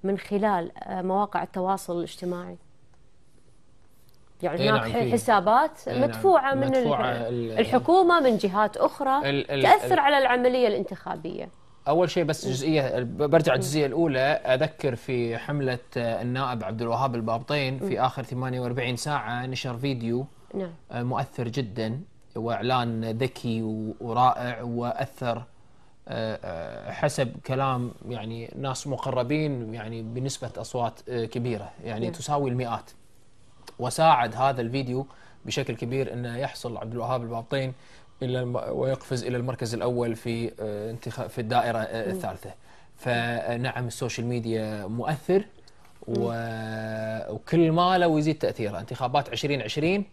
من خلال آه، مواقع التواصل الاجتماعي؟ يعني إيه، هناك نعم حسابات إيه، نعم مدفوعة من مدفوعة الحكومة من جهات أخرى الـ الـ تأثر على العملية الانتخابية أول شيء بس جزئية برجع الجزئية الأولى أذكر في حملة النائب عبد الوهاب البابطين في آخر 48 ساعة نشر فيديو نعم. آه، مؤثر جدا وإعلان ذكي ورائع وأثر آه، آه، حسب كلام يعني ناس مقربين يعني بنسبة أصوات كبيرة يعني نعم. تساوي المئات وساعد هذا الفيديو بشكل كبير انه يحصل عبد الوهاب البابطين الى ويقفز الى المركز الاول في آه، انتخاب في الدائره آه، الثالثه فنعم السوشيال ميديا مؤثر و... وكل ما لو يزيد تاثيره انتخابات 2020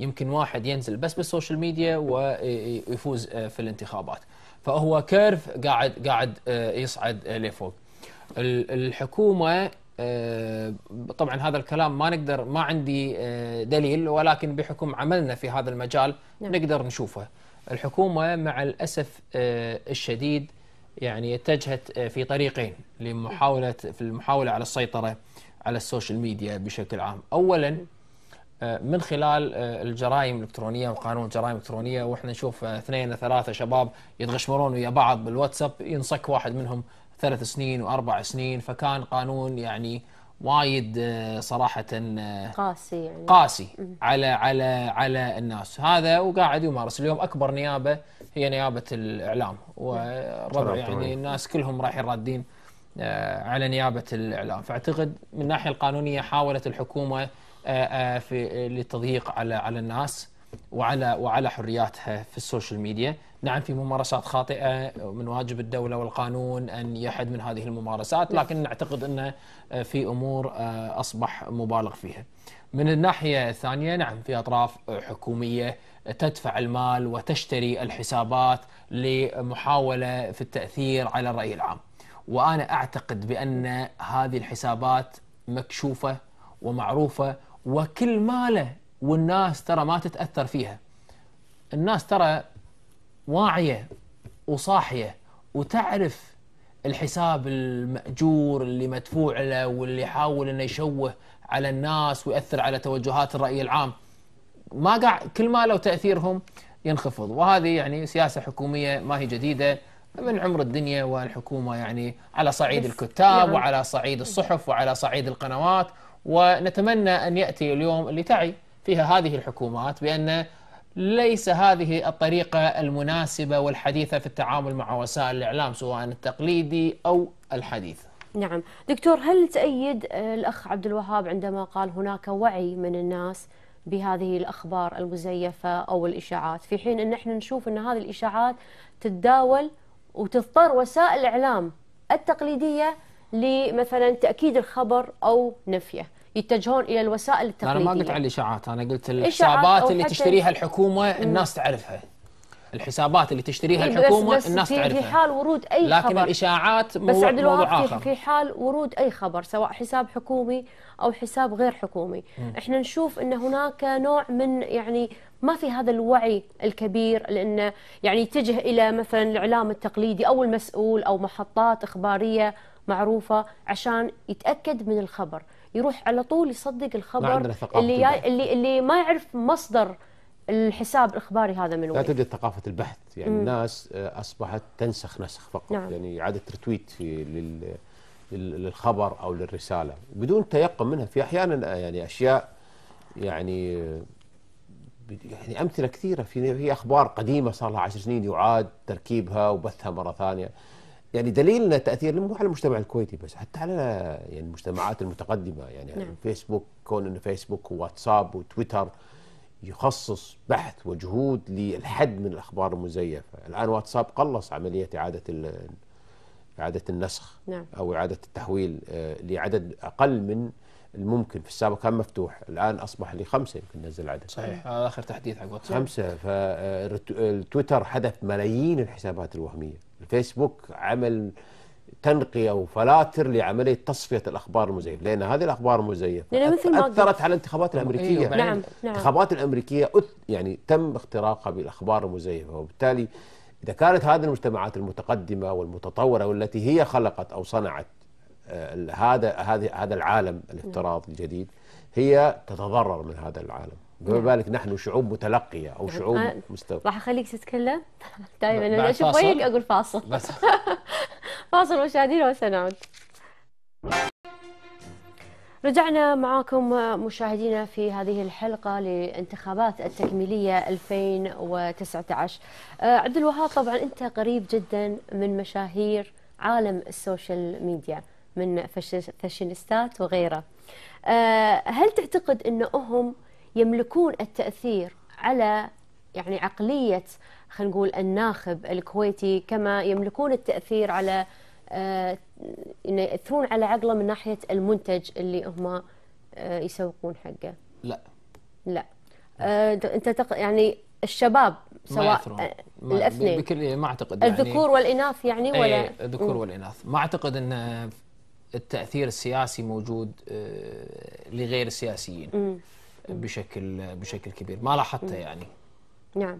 يمكن واحد ينزل بس بالسوشيال ميديا ويفوز آه، في الانتخابات فهو كيرف قاعد قاعد يصعد لفوق الحكومه آه، طبعا هذا الكلام ما نقدر ما عندي آه، دليل ولكن بحكم عملنا في هذا المجال نعم. نقدر نشوفه الحكومة مع الأسف آه، الشديد يعني اتجهت في طريقين لمحاولة في المحاولة على السيطرة على السوشيال ميديا بشكل عام أولا من خلال الجرائم الإلكترونية وقانون الجرائم الإلكترونية وإحنا نشوف اثنين ثلاثة شباب يتغشمرون ويا بعض بالواتساب ينصك واحد منهم ثلاث سنين واربع سنين فكان قانون يعني وايد آه، صراحه آه، قاسي يعني قاسي على على على الناس هذا وقاعد يمارس اليوم اكبر نيابه هي نيابه الاعلام والربع يعني الناس كلهم رايحين رادين آه، على نيابه الاعلام فاعتقد من الناحيه القانونيه حاولت الحكومه في للتضييق على على الناس وعلى وعلى حرياتها في السوشيال ميديا نعم في ممارسات خاطئه من واجب الدوله والقانون ان يحد من هذه الممارسات نعم. لكن نعتقد انه في امور آه، اصبح مبالغ فيها. من الناحيه الثانيه نعم في اطراف حكوميه تدفع المال وتشتري الحسابات لمحاوله في التاثير على الراي العام. وانا اعتقد بان هذه الحسابات مكشوفه ومعروفه وكل ماله والناس ترى ما تتاثر فيها. الناس ترى واعيه وصاحيه وتعرف الحساب المأجور اللي مدفوع له واللي يحاول انه يشوه على الناس ويأثر على توجهات الرأي العام ما قاعد كل ما لو تأثيرهم ينخفض وهذه يعني سياسة حكومية ما هي جديدة من عمر الدنيا والحكومة يعني على صعيد الكتاب وعلى صعيد الصحف وعلى صعيد القنوات ونتمنى أن يأتي اليوم اللي تعي فيها هذه الحكومات بأن ليس هذه الطريقة المناسبة والحديثة في التعامل مع وسائل الإعلام سواء التقليدي أو الحديث نعم دكتور هل تأيد الأخ عبد الوهاب عندما قال هناك وعي من الناس بهذه الأخبار المزيفة أو الإشاعات في حين أن احنا نشوف أن هذه الإشاعات تتداول وتضطر وسائل الإعلام التقليدية لمثلا تأكيد الخبر أو نفيه يتجهون الى الوسائل التقليديه. انا ما قلت عن الاشاعات، انا قلت الحسابات اللي تشتريها الحكومه الناس تعرفها. الحسابات اللي تشتريها إيه، الحكومه بس بس الناس في تعرفها. في حال ورود اي لكن خبر. لكن الاشاعات اخر. بس عبد الوهاب في, في حال ورود اي خبر سواء حساب حكومي او حساب غير حكومي، م. احنا نشوف ان هناك نوع من يعني ما في هذا الوعي الكبير لانه يعني يتجه الى مثلا الاعلام التقليدي او المسؤول او محطات اخباريه معروفه عشان يتاكد من الخبر. يروح على طول يصدق الخبر اللي يا... اللي اللي ما يعرف مصدر الحساب الاخباري هذا من وين؟ لا توجد ثقافه البحث يعني مم. الناس آه، اصبحت تنسخ نسخ فقط نعم. يعني اعاده رتويت في لل... للخبر او للرساله بدون تيقن منها في احيانا آه، يعني اشياء يعني آه، يعني امثله كثيره في في اخبار قديمه صار لها 10 سنين يعاد تركيبها وبثها مره ثانيه يعني دليل تاثير مو على المجتمع الكويتي بس حتى على يعني المجتمعات المتقدمه يعني نعم. فيسبوك كون انه فيسبوك وواتساب وتويتر يخصص بحث وجهود للحد من الاخبار المزيفه، الان واتساب قلص عمليه اعاده اعاده النسخ نعم. او اعاده التحويل آه، لعدد اقل من الممكن في السابق كان مفتوح الان اصبح لخمسه يمكن نزل عدد صحيح هذا اخر تحديث حق واتساب خمسه فالتويتر آه، حذف ملايين الحسابات الوهميه الفيسبوك عمل تنقيه وفلاتر لعمليه تصفيه الاخبار المزيفه، لان هذه الاخبار المزيفه اثرت على الانتخابات الامريكيه إيه، نعم نعم الانتخابات الامريكيه يعني تم اختراقها بالاخبار المزيفه، وبالتالي اذا كانت هذه المجتمعات المتقدمه والمتطوره والتي هي خلقت او صنعت آه، هذا هذا العالم الافتراضي الجديد هي تتضرر من هذا العالم بما نعم. بالك نحن شعوب متلقيه او طيب، شعوب مستوى راح اخليك تتكلم (laughs) دائما انا اشوف وجهك اقول فاصل بس (laughs) فاصل مشاهدينا وسنعود رجعنا معاكم مشاهدينا في هذه الحلقة لانتخابات التكميلية 2019 آه، عبد الوهاب طبعا أنت قريب جدا من مشاهير عالم السوشيال ميديا من فاشينستات وغيره آه، هل تعتقد أنهم يملكون التأثير على يعني عقلية خلينا نقول الناخب الكويتي كما يملكون التأثير على آه، انه يأثرون على عقله من ناحية المنتج اللي هم آه، يسوقون حقه. لا. لا. آه، انت تق... يعني الشباب سواء ما الاثنين بكل ما اعتقد يعني الذكور والاناث يعني ولا إيه، الذكور والاناث ما اعتقد ان التاثير السياسي موجود لغير السياسيين م. بشكل بشكل كبير ما لاحظته يعني نعم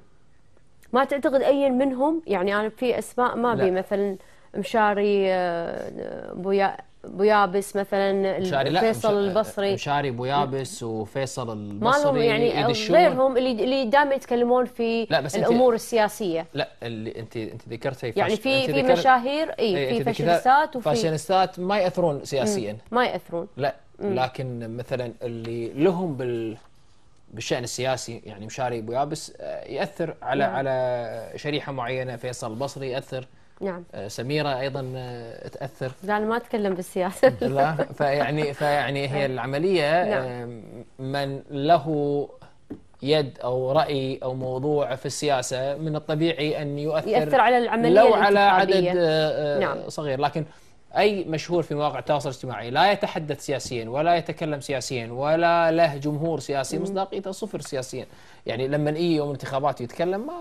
ما تعتقد اي منهم يعني انا في اسماء ما بي مثلا مشاري آه، بويا بويابس مثلا فيصل البصري آه، مشاري بويابس وفيصل البصري ما لهم يعني غيرهم اللي اللي دائما يتكلمون في لا بس الامور السياسيه لا اللي انت انت ذكرتي يعني في في مشاهير اي في فاشينيستات وفي فاشينيستات ما ياثرون سياسيا ما ياثرون لا لكن مثلا اللي لهم بال بالشان السياسي يعني مشاري ابو يابس آه، ياثر على نعم. على شريحه معينه فيصل البصري ياثر نعم آه، سميره ايضا آه، تاثر لا ما اتكلم بالسياسه (laughs) لا فيعني فيعني هي نعم. العمليه نعم. من له يد او راي او موضوع في السياسه من الطبيعي ان يؤثر يؤثر على العمليه لو على عدد نعم. صغير لكن أي مشهور في مواقع التواصل الاجتماعي لا يتحدث سياسيا ولا يتكلم سياسيا ولا له جمهور سياسي مصداقيته صفر سياسيا يعني لما يجي يوم الانتخابات يتكلم ما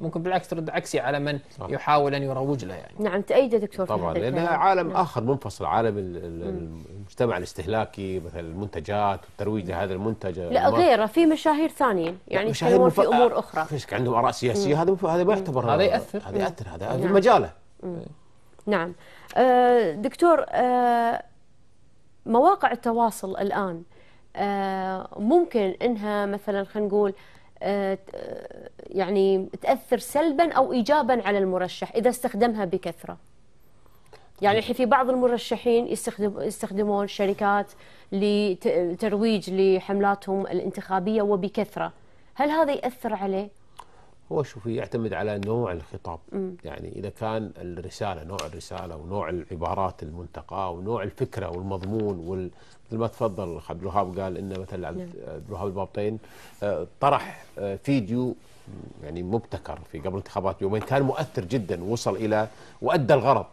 ممكن بالعكس ترد عكسي على من صح. يحاول أن يروج له يعني نعم تأيد دكتور طبعا لأنها عالم نعم. آخر منفصل عالم المجتمع الاستهلاكي مثل المنتجات والترويج لهذا المنتج لا غيره في مشاهير ثانيين يعني يتكلمون في آه، أمور أخرى فيش عندهم آراء سياسية هذا هذا ما يعتبر هذا يأثر هذا يأثر هذا في نعم. مجاله نعم آه، دكتور آه، مواقع التواصل الآن آه، ممكن أنها مثلا خلينا نقول يعني تأثر سلبا أو إيجابا على المرشح إذا استخدمها بكثرة يعني الحين في بعض المرشحين يستخدم يستخدمون شركات لترويج لحملاتهم الانتخابية وبكثرة هل هذا يأثر عليه؟ هو شوفي يعتمد على نوع الخطاب م. يعني إذا كان الرسالة نوع الرسالة ونوع العبارات المنتقاة ونوع الفكرة والمضمون وال... مثل ما تفضل عبد الوهاب قال إن مثلا نعم. عبد الوهاب البابطين آه، طرح آه، فيديو يعني مبتكر في قبل انتخابات يومين كان مؤثر جدا وصل إلى وأدى الغرض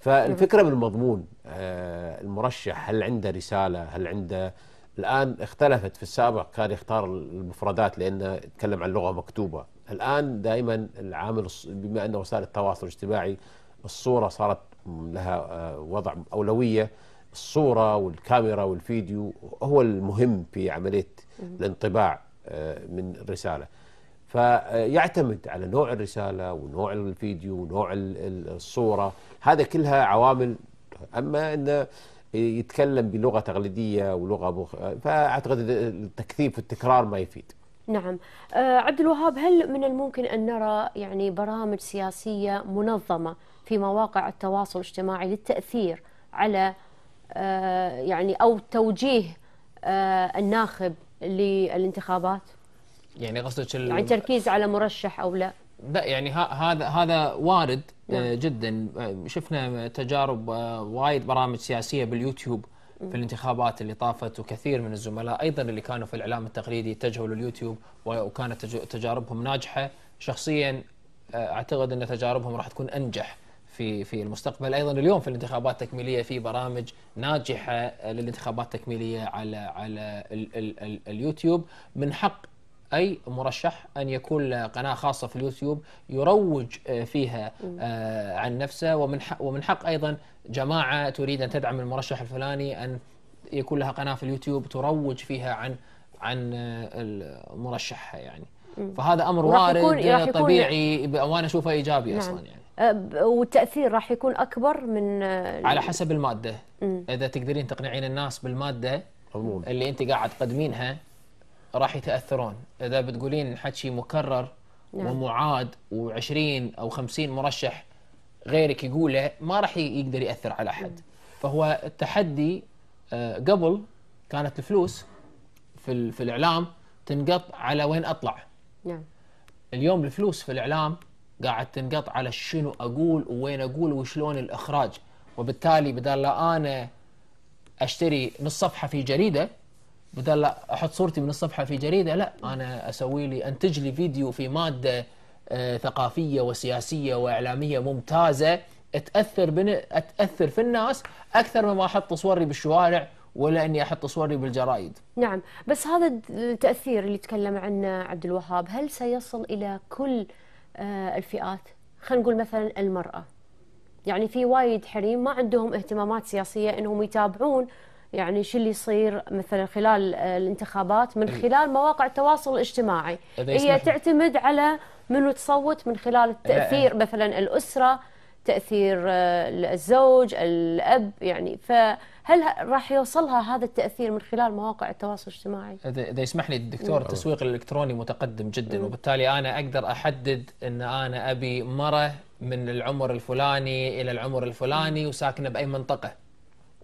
فالفكرة بالمضمون آه، المرشح هل عنده رسالة هل عنده الآن اختلفت في السابق كان يختار المفردات لأنه يتكلم عن لغة مكتوبة الآن دائما العامل بما أن وسائل التواصل الاجتماعي الصورة صارت لها آه، وضع أولوية الصورة والكاميرا والفيديو هو المهم في عملية الانطباع آه، من الرسالة فيعتمد على نوع الرسالة ونوع الفيديو ونوع الصورة هذا كلها عوامل أما أنه يتكلم بلغة تقليدية ولغة بخ... فأعتقد التكثيف والتكرار ما يفيد نعم آه، عبد الوهاب هل من الممكن أن نرى يعني برامج سياسية منظمة في مواقع التواصل الاجتماعي للتأثير على آه، يعني أو توجيه آه، الناخب للانتخابات؟ يعني قصدك يعني تركيز على مرشح أو لا؟ لا يعني هذا هذا وارد نعم. جدا شفنا تجارب وايد برامج سياسيه باليوتيوب في الانتخابات اللي طافت وكثير من الزملاء ايضا اللي كانوا في الاعلام التقليدي اتجهوا لليوتيوب وكانت تجاربهم ناجحه شخصيا آه، اعتقد ان تجاربهم راح تكون انجح في في المستقبل ايضا اليوم في الانتخابات التكميليه في برامج ناجحه للانتخابات التكميليه على على ال ال ال اليوتيوب من حق أي مرشح أن يكون قناة خاصة في اليوتيوب يروج آه، فيها آه، عن نفسه ومن حق, ومن حق أيضا جماعة تريد أن تدعم المرشح الفلاني أن يكون لها قناة في اليوتيوب تروج فيها عن عن آه، مرشحها يعني فهذا أمر وارد يكون طبيعي وأنا أشوفه إيجابي نعم. أصلا يعني والتأثير راح يكون أكبر من على حسب المادة إذا تقدرين تقنعين الناس بالمادة اللي أنت قاعد تقدمينها راح يتاثرون اذا بتقولين حكي مكرر نعم. ومعاد و20 او 50 مرشح غيرك يقوله ما راح يقدر ياثر على احد نعم. فهو التحدي آه، قبل كانت الفلوس في في الاعلام تنقط على وين اطلع نعم اليوم الفلوس في الاعلام قاعد تنقط على شنو اقول ووين اقول وشلون الاخراج وبالتالي بدل لا انا اشتري نص صفحه في جريده بدل لا احط صورتي من الصفحه في جريده لا انا اسوي لي انتج لي فيديو في ماده آه، ثقافيه وسياسيه واعلاميه ممتازه تاثر بن... تاثر في الناس اكثر مما احط صوري بالشوارع ولا اني احط صوري بالجرايد. نعم، بس هذا التاثير اللي تكلم عنه عبد الوهاب هل سيصل الى كل آه، الفئات؟ خلينا نقول مثلا المراه. يعني في وايد حريم ما عندهم اهتمامات سياسيه انهم يتابعون يعني شو اللي يصير مثلا خلال آه، الانتخابات من خلال مواقع التواصل الاجتماعي هي تعتمد على منو تصوت من خلال التاثير مثلا الاسره تاثير آه، الزوج الاب يعني فهل راح يوصلها هذا التاثير من خلال مواقع التواصل الاجتماعي اذا يسمح لي الدكتور التسويق الالكتروني متقدم جدا وبالتالي انا اقدر احدد ان انا ابي مره من العمر الفلاني الى العمر الفلاني وساكنه باي منطقه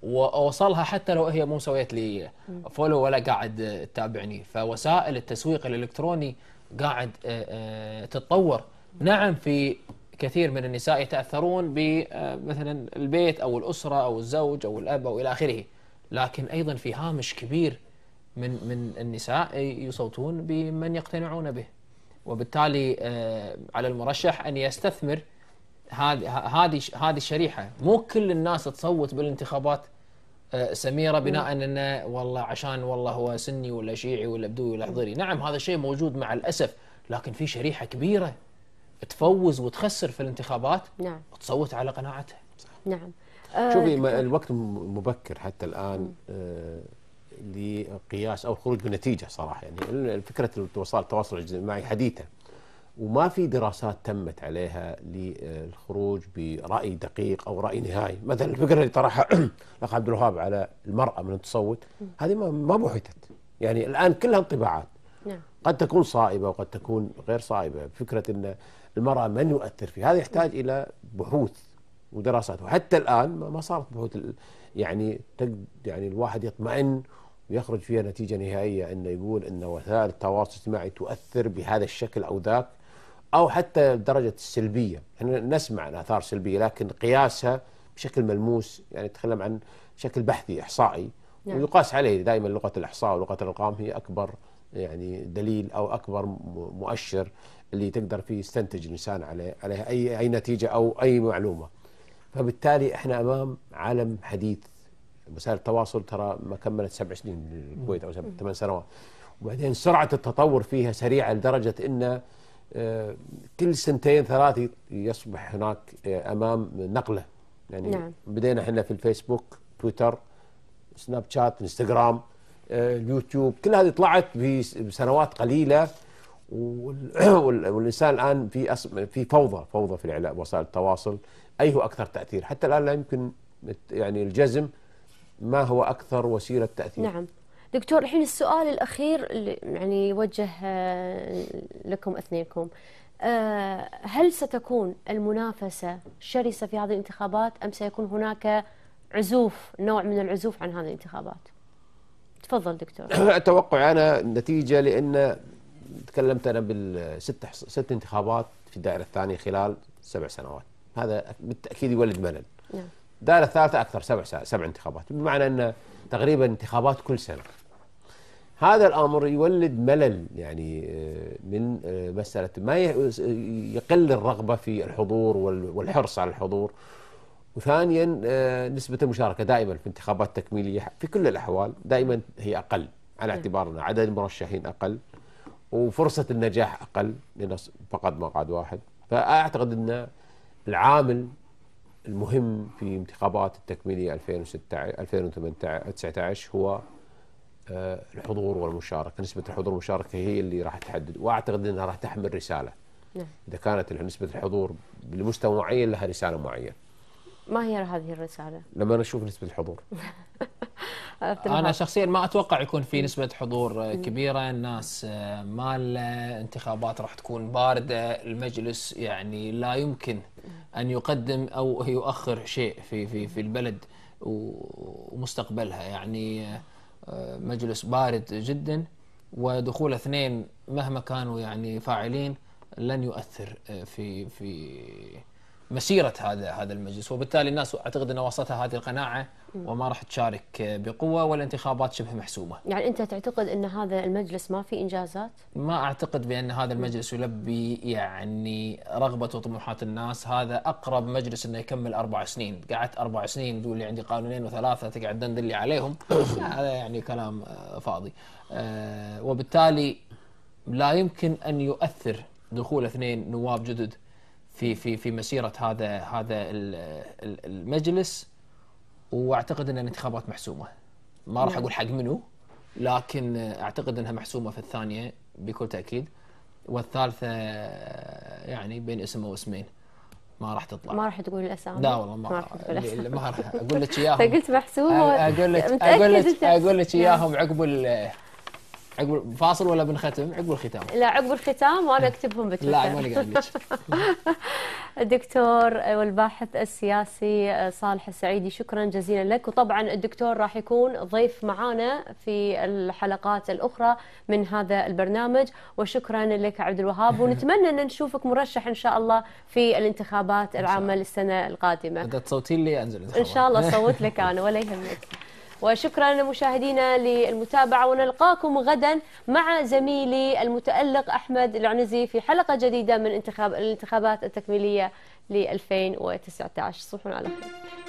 واوصلها حتى لو هي مو سويت لي فولو ولا قاعد تتابعني فوسائل التسويق الالكتروني قاعد آه، آه، تتطور نعم في كثير من النساء يتاثرون بمثلا آه، البيت او الاسره او الزوج او الاب او الى اخره لكن ايضا في هامش كبير من من النساء يصوتون بمن يقتنعون به وبالتالي على المرشح ان يستثمر هذه هذه هذه الشريحه مو كل الناس تصوت بالانتخابات آه، سميره بناء انه والله عشان والله هو سني ولا شيعي ولا بدوي ولا حضري، نعم هذا الشيء موجود مع الاسف لكن في شريحه كبيره تفوز وتخسر في الانتخابات نعم تصوت على قناعتها صح. نعم شوفي آه، الوقت مبكر حتى الان آه، لقياس او خروج بنتيجه صراحه يعني فكره التواصل التواصل الاجتماعي حديثه وما في دراسات تمت عليها للخروج برأي دقيق أو رأي نهائي مثلا الفكرة اللي طرحها (clears throat) الأخ عبد الوهاب على المرأة من تصوت هذه ما بحثت يعني الآن كلها انطباعات نعم. قد تكون صائبة وقد تكون غير صائبة فكرة أن المرأة من يؤثر فيها هذا يحتاج إلى بحوث ودراسات وحتى الآن ما صارت بحوث يعني يعني الواحد يطمئن ويخرج فيها نتيجة نهائية أنه يقول أن وسائل التواصل الاجتماعي تؤثر بهذا الشكل أو ذاك أو حتى درجة السلبية احنا نسمع عن آثار سلبية لكن قياسها بشكل ملموس يعني نتكلم عن شكل بحثي إحصائي نعم. ويقاس عليه دائما لغة الإحصاء ولغة الأرقام هي أكبر يعني دليل أو أكبر مؤشر اللي تقدر فيه يستنتج الإنسان عليه عليه أي أي نتيجة أو أي معلومة فبالتالي احنا أمام عالم حديث وسائل التواصل ترى ما كملت سبع سنين بالكويت أو سبع ثمان سنوات وبعدين سرعة التطور فيها سريعة لدرجة أنه كل سنتين ثلاثة يصبح هناك أمام نقلة يعني نعم. بدينا احنا في الفيسبوك تويتر سناب شات انستغرام آه، اليوتيوب كل هذه طلعت بسنوات قليلة (clears throat) والإنسان الآن في في فوضى فوضى في الإعلام وسائل التواصل أي هو أكثر تأثير حتى الآن لا يمكن يعني الجزم ما هو أكثر وسيلة تأثير نعم دكتور الحين السؤال الأخير اللي يعني يوجه آه، لكم اثنينكم آه، هل ستكون المنافسة شرسة في هذه الانتخابات أم سيكون هناك عزوف نوع من العزوف عن هذه الانتخابات تفضل دكتور (clears throat) أتوقع أنا النتيجة لأن تكلمت أنا بالست ست انتخابات في الدائرة الثانية خلال سبع سنوات هذا بالتأكيد يولد ملل نعم. الدائرة الثالثة أكثر سبع سبع انتخابات بمعنى أن تقريبا انتخابات كل سنة هذا الامر يولد ملل يعني آه، من آه، مساله ما يقل الرغبه في الحضور والحرص على الحضور وثانيا آه، نسبه المشاركه دائما في انتخابات تكميليه في كل الاحوال دائما هي اقل على اعتبارنا عدد المرشحين اقل وفرصه النجاح اقل لان فقد مقعد واحد فاعتقد ان العامل المهم في انتخابات التكميليه 2016 2018 هو آه، الحضور والمشاركه، نسبه الحضور والمشاركه هي اللي راح تحدد واعتقد انها راح تحمل رساله. نعم. اذا كانت نسبه الحضور لمستوى معين لها رساله معينه. ما هي هذه الرساله؟ لما انا اشوف نسبه الحضور. (laughs) انا شخصيا ما اتوقع يكون في نسبه حضور كبيره الناس آه، ما الانتخابات راح تكون بارده المجلس يعني لا يمكن ان يقدم او يؤخر شيء في في في البلد ومستقبلها يعني آه، مجلس بارد جدا ودخول اثنين مهما كانوا يعني فاعلين لن يؤثر آه، في في مسيره هذا هذا المجلس وبالتالي الناس اعتقد أن وصلتها هذه القناعه وما راح تشارك بقوه والانتخابات شبه محسومه. يعني انت تعتقد ان هذا المجلس ما في انجازات؟ ما اعتقد بان هذا المجلس يلبي يعني رغبه وطموحات الناس، هذا اقرب مجلس انه يكمل اربع سنين، قعدت اربع سنين تقول لي عندي قانونين وثلاثه تقعد تندلي عليهم، (coughs) هذا يعني كلام آه، فاضي. آه، وبالتالي لا يمكن ان يؤثر دخول اثنين نواب جدد في في في مسيره هذا هذا المجلس واعتقد ان الانتخابات محسومه ما راح نعم. اقول حق منو لكن اعتقد انها محسومه في الثانيه بكل تاكيد والثالثه يعني بين اسم واسمين ما راح تطلع ما راح تقول الاسامي لا والله ما, ما راح تقول (laughs) ما راح اقول لك اياهم (laughs) فقلت محسومه اقول لك (laughs) اقول لك اقول لك اياهم عقب عقب فاصل ولا بنختم عقب الختام لا عقب الختام وانا اكتبهم بتويتر لا ما قاعد (laughs) الدكتور والباحث السياسي صالح السعيدي شكرا جزيلا لك وطبعا الدكتور راح يكون ضيف معانا في الحلقات الاخرى من هذا البرنامج وشكرا لك عبد الوهاب ونتمنى ان نشوفك مرشح ان شاء الله في الانتخابات العامه للسنه القادمه اذا تصوتين لي انزل ان شاء الله صوت لك انا ولا يهمك وشكرا لمشاهدينا للمتابعة ونلقاكم غدا مع زميلي المتألق أحمد العنزي في حلقة جديدة من انتخاب الانتخابات التكميلية ل 2019 تصبحون على خير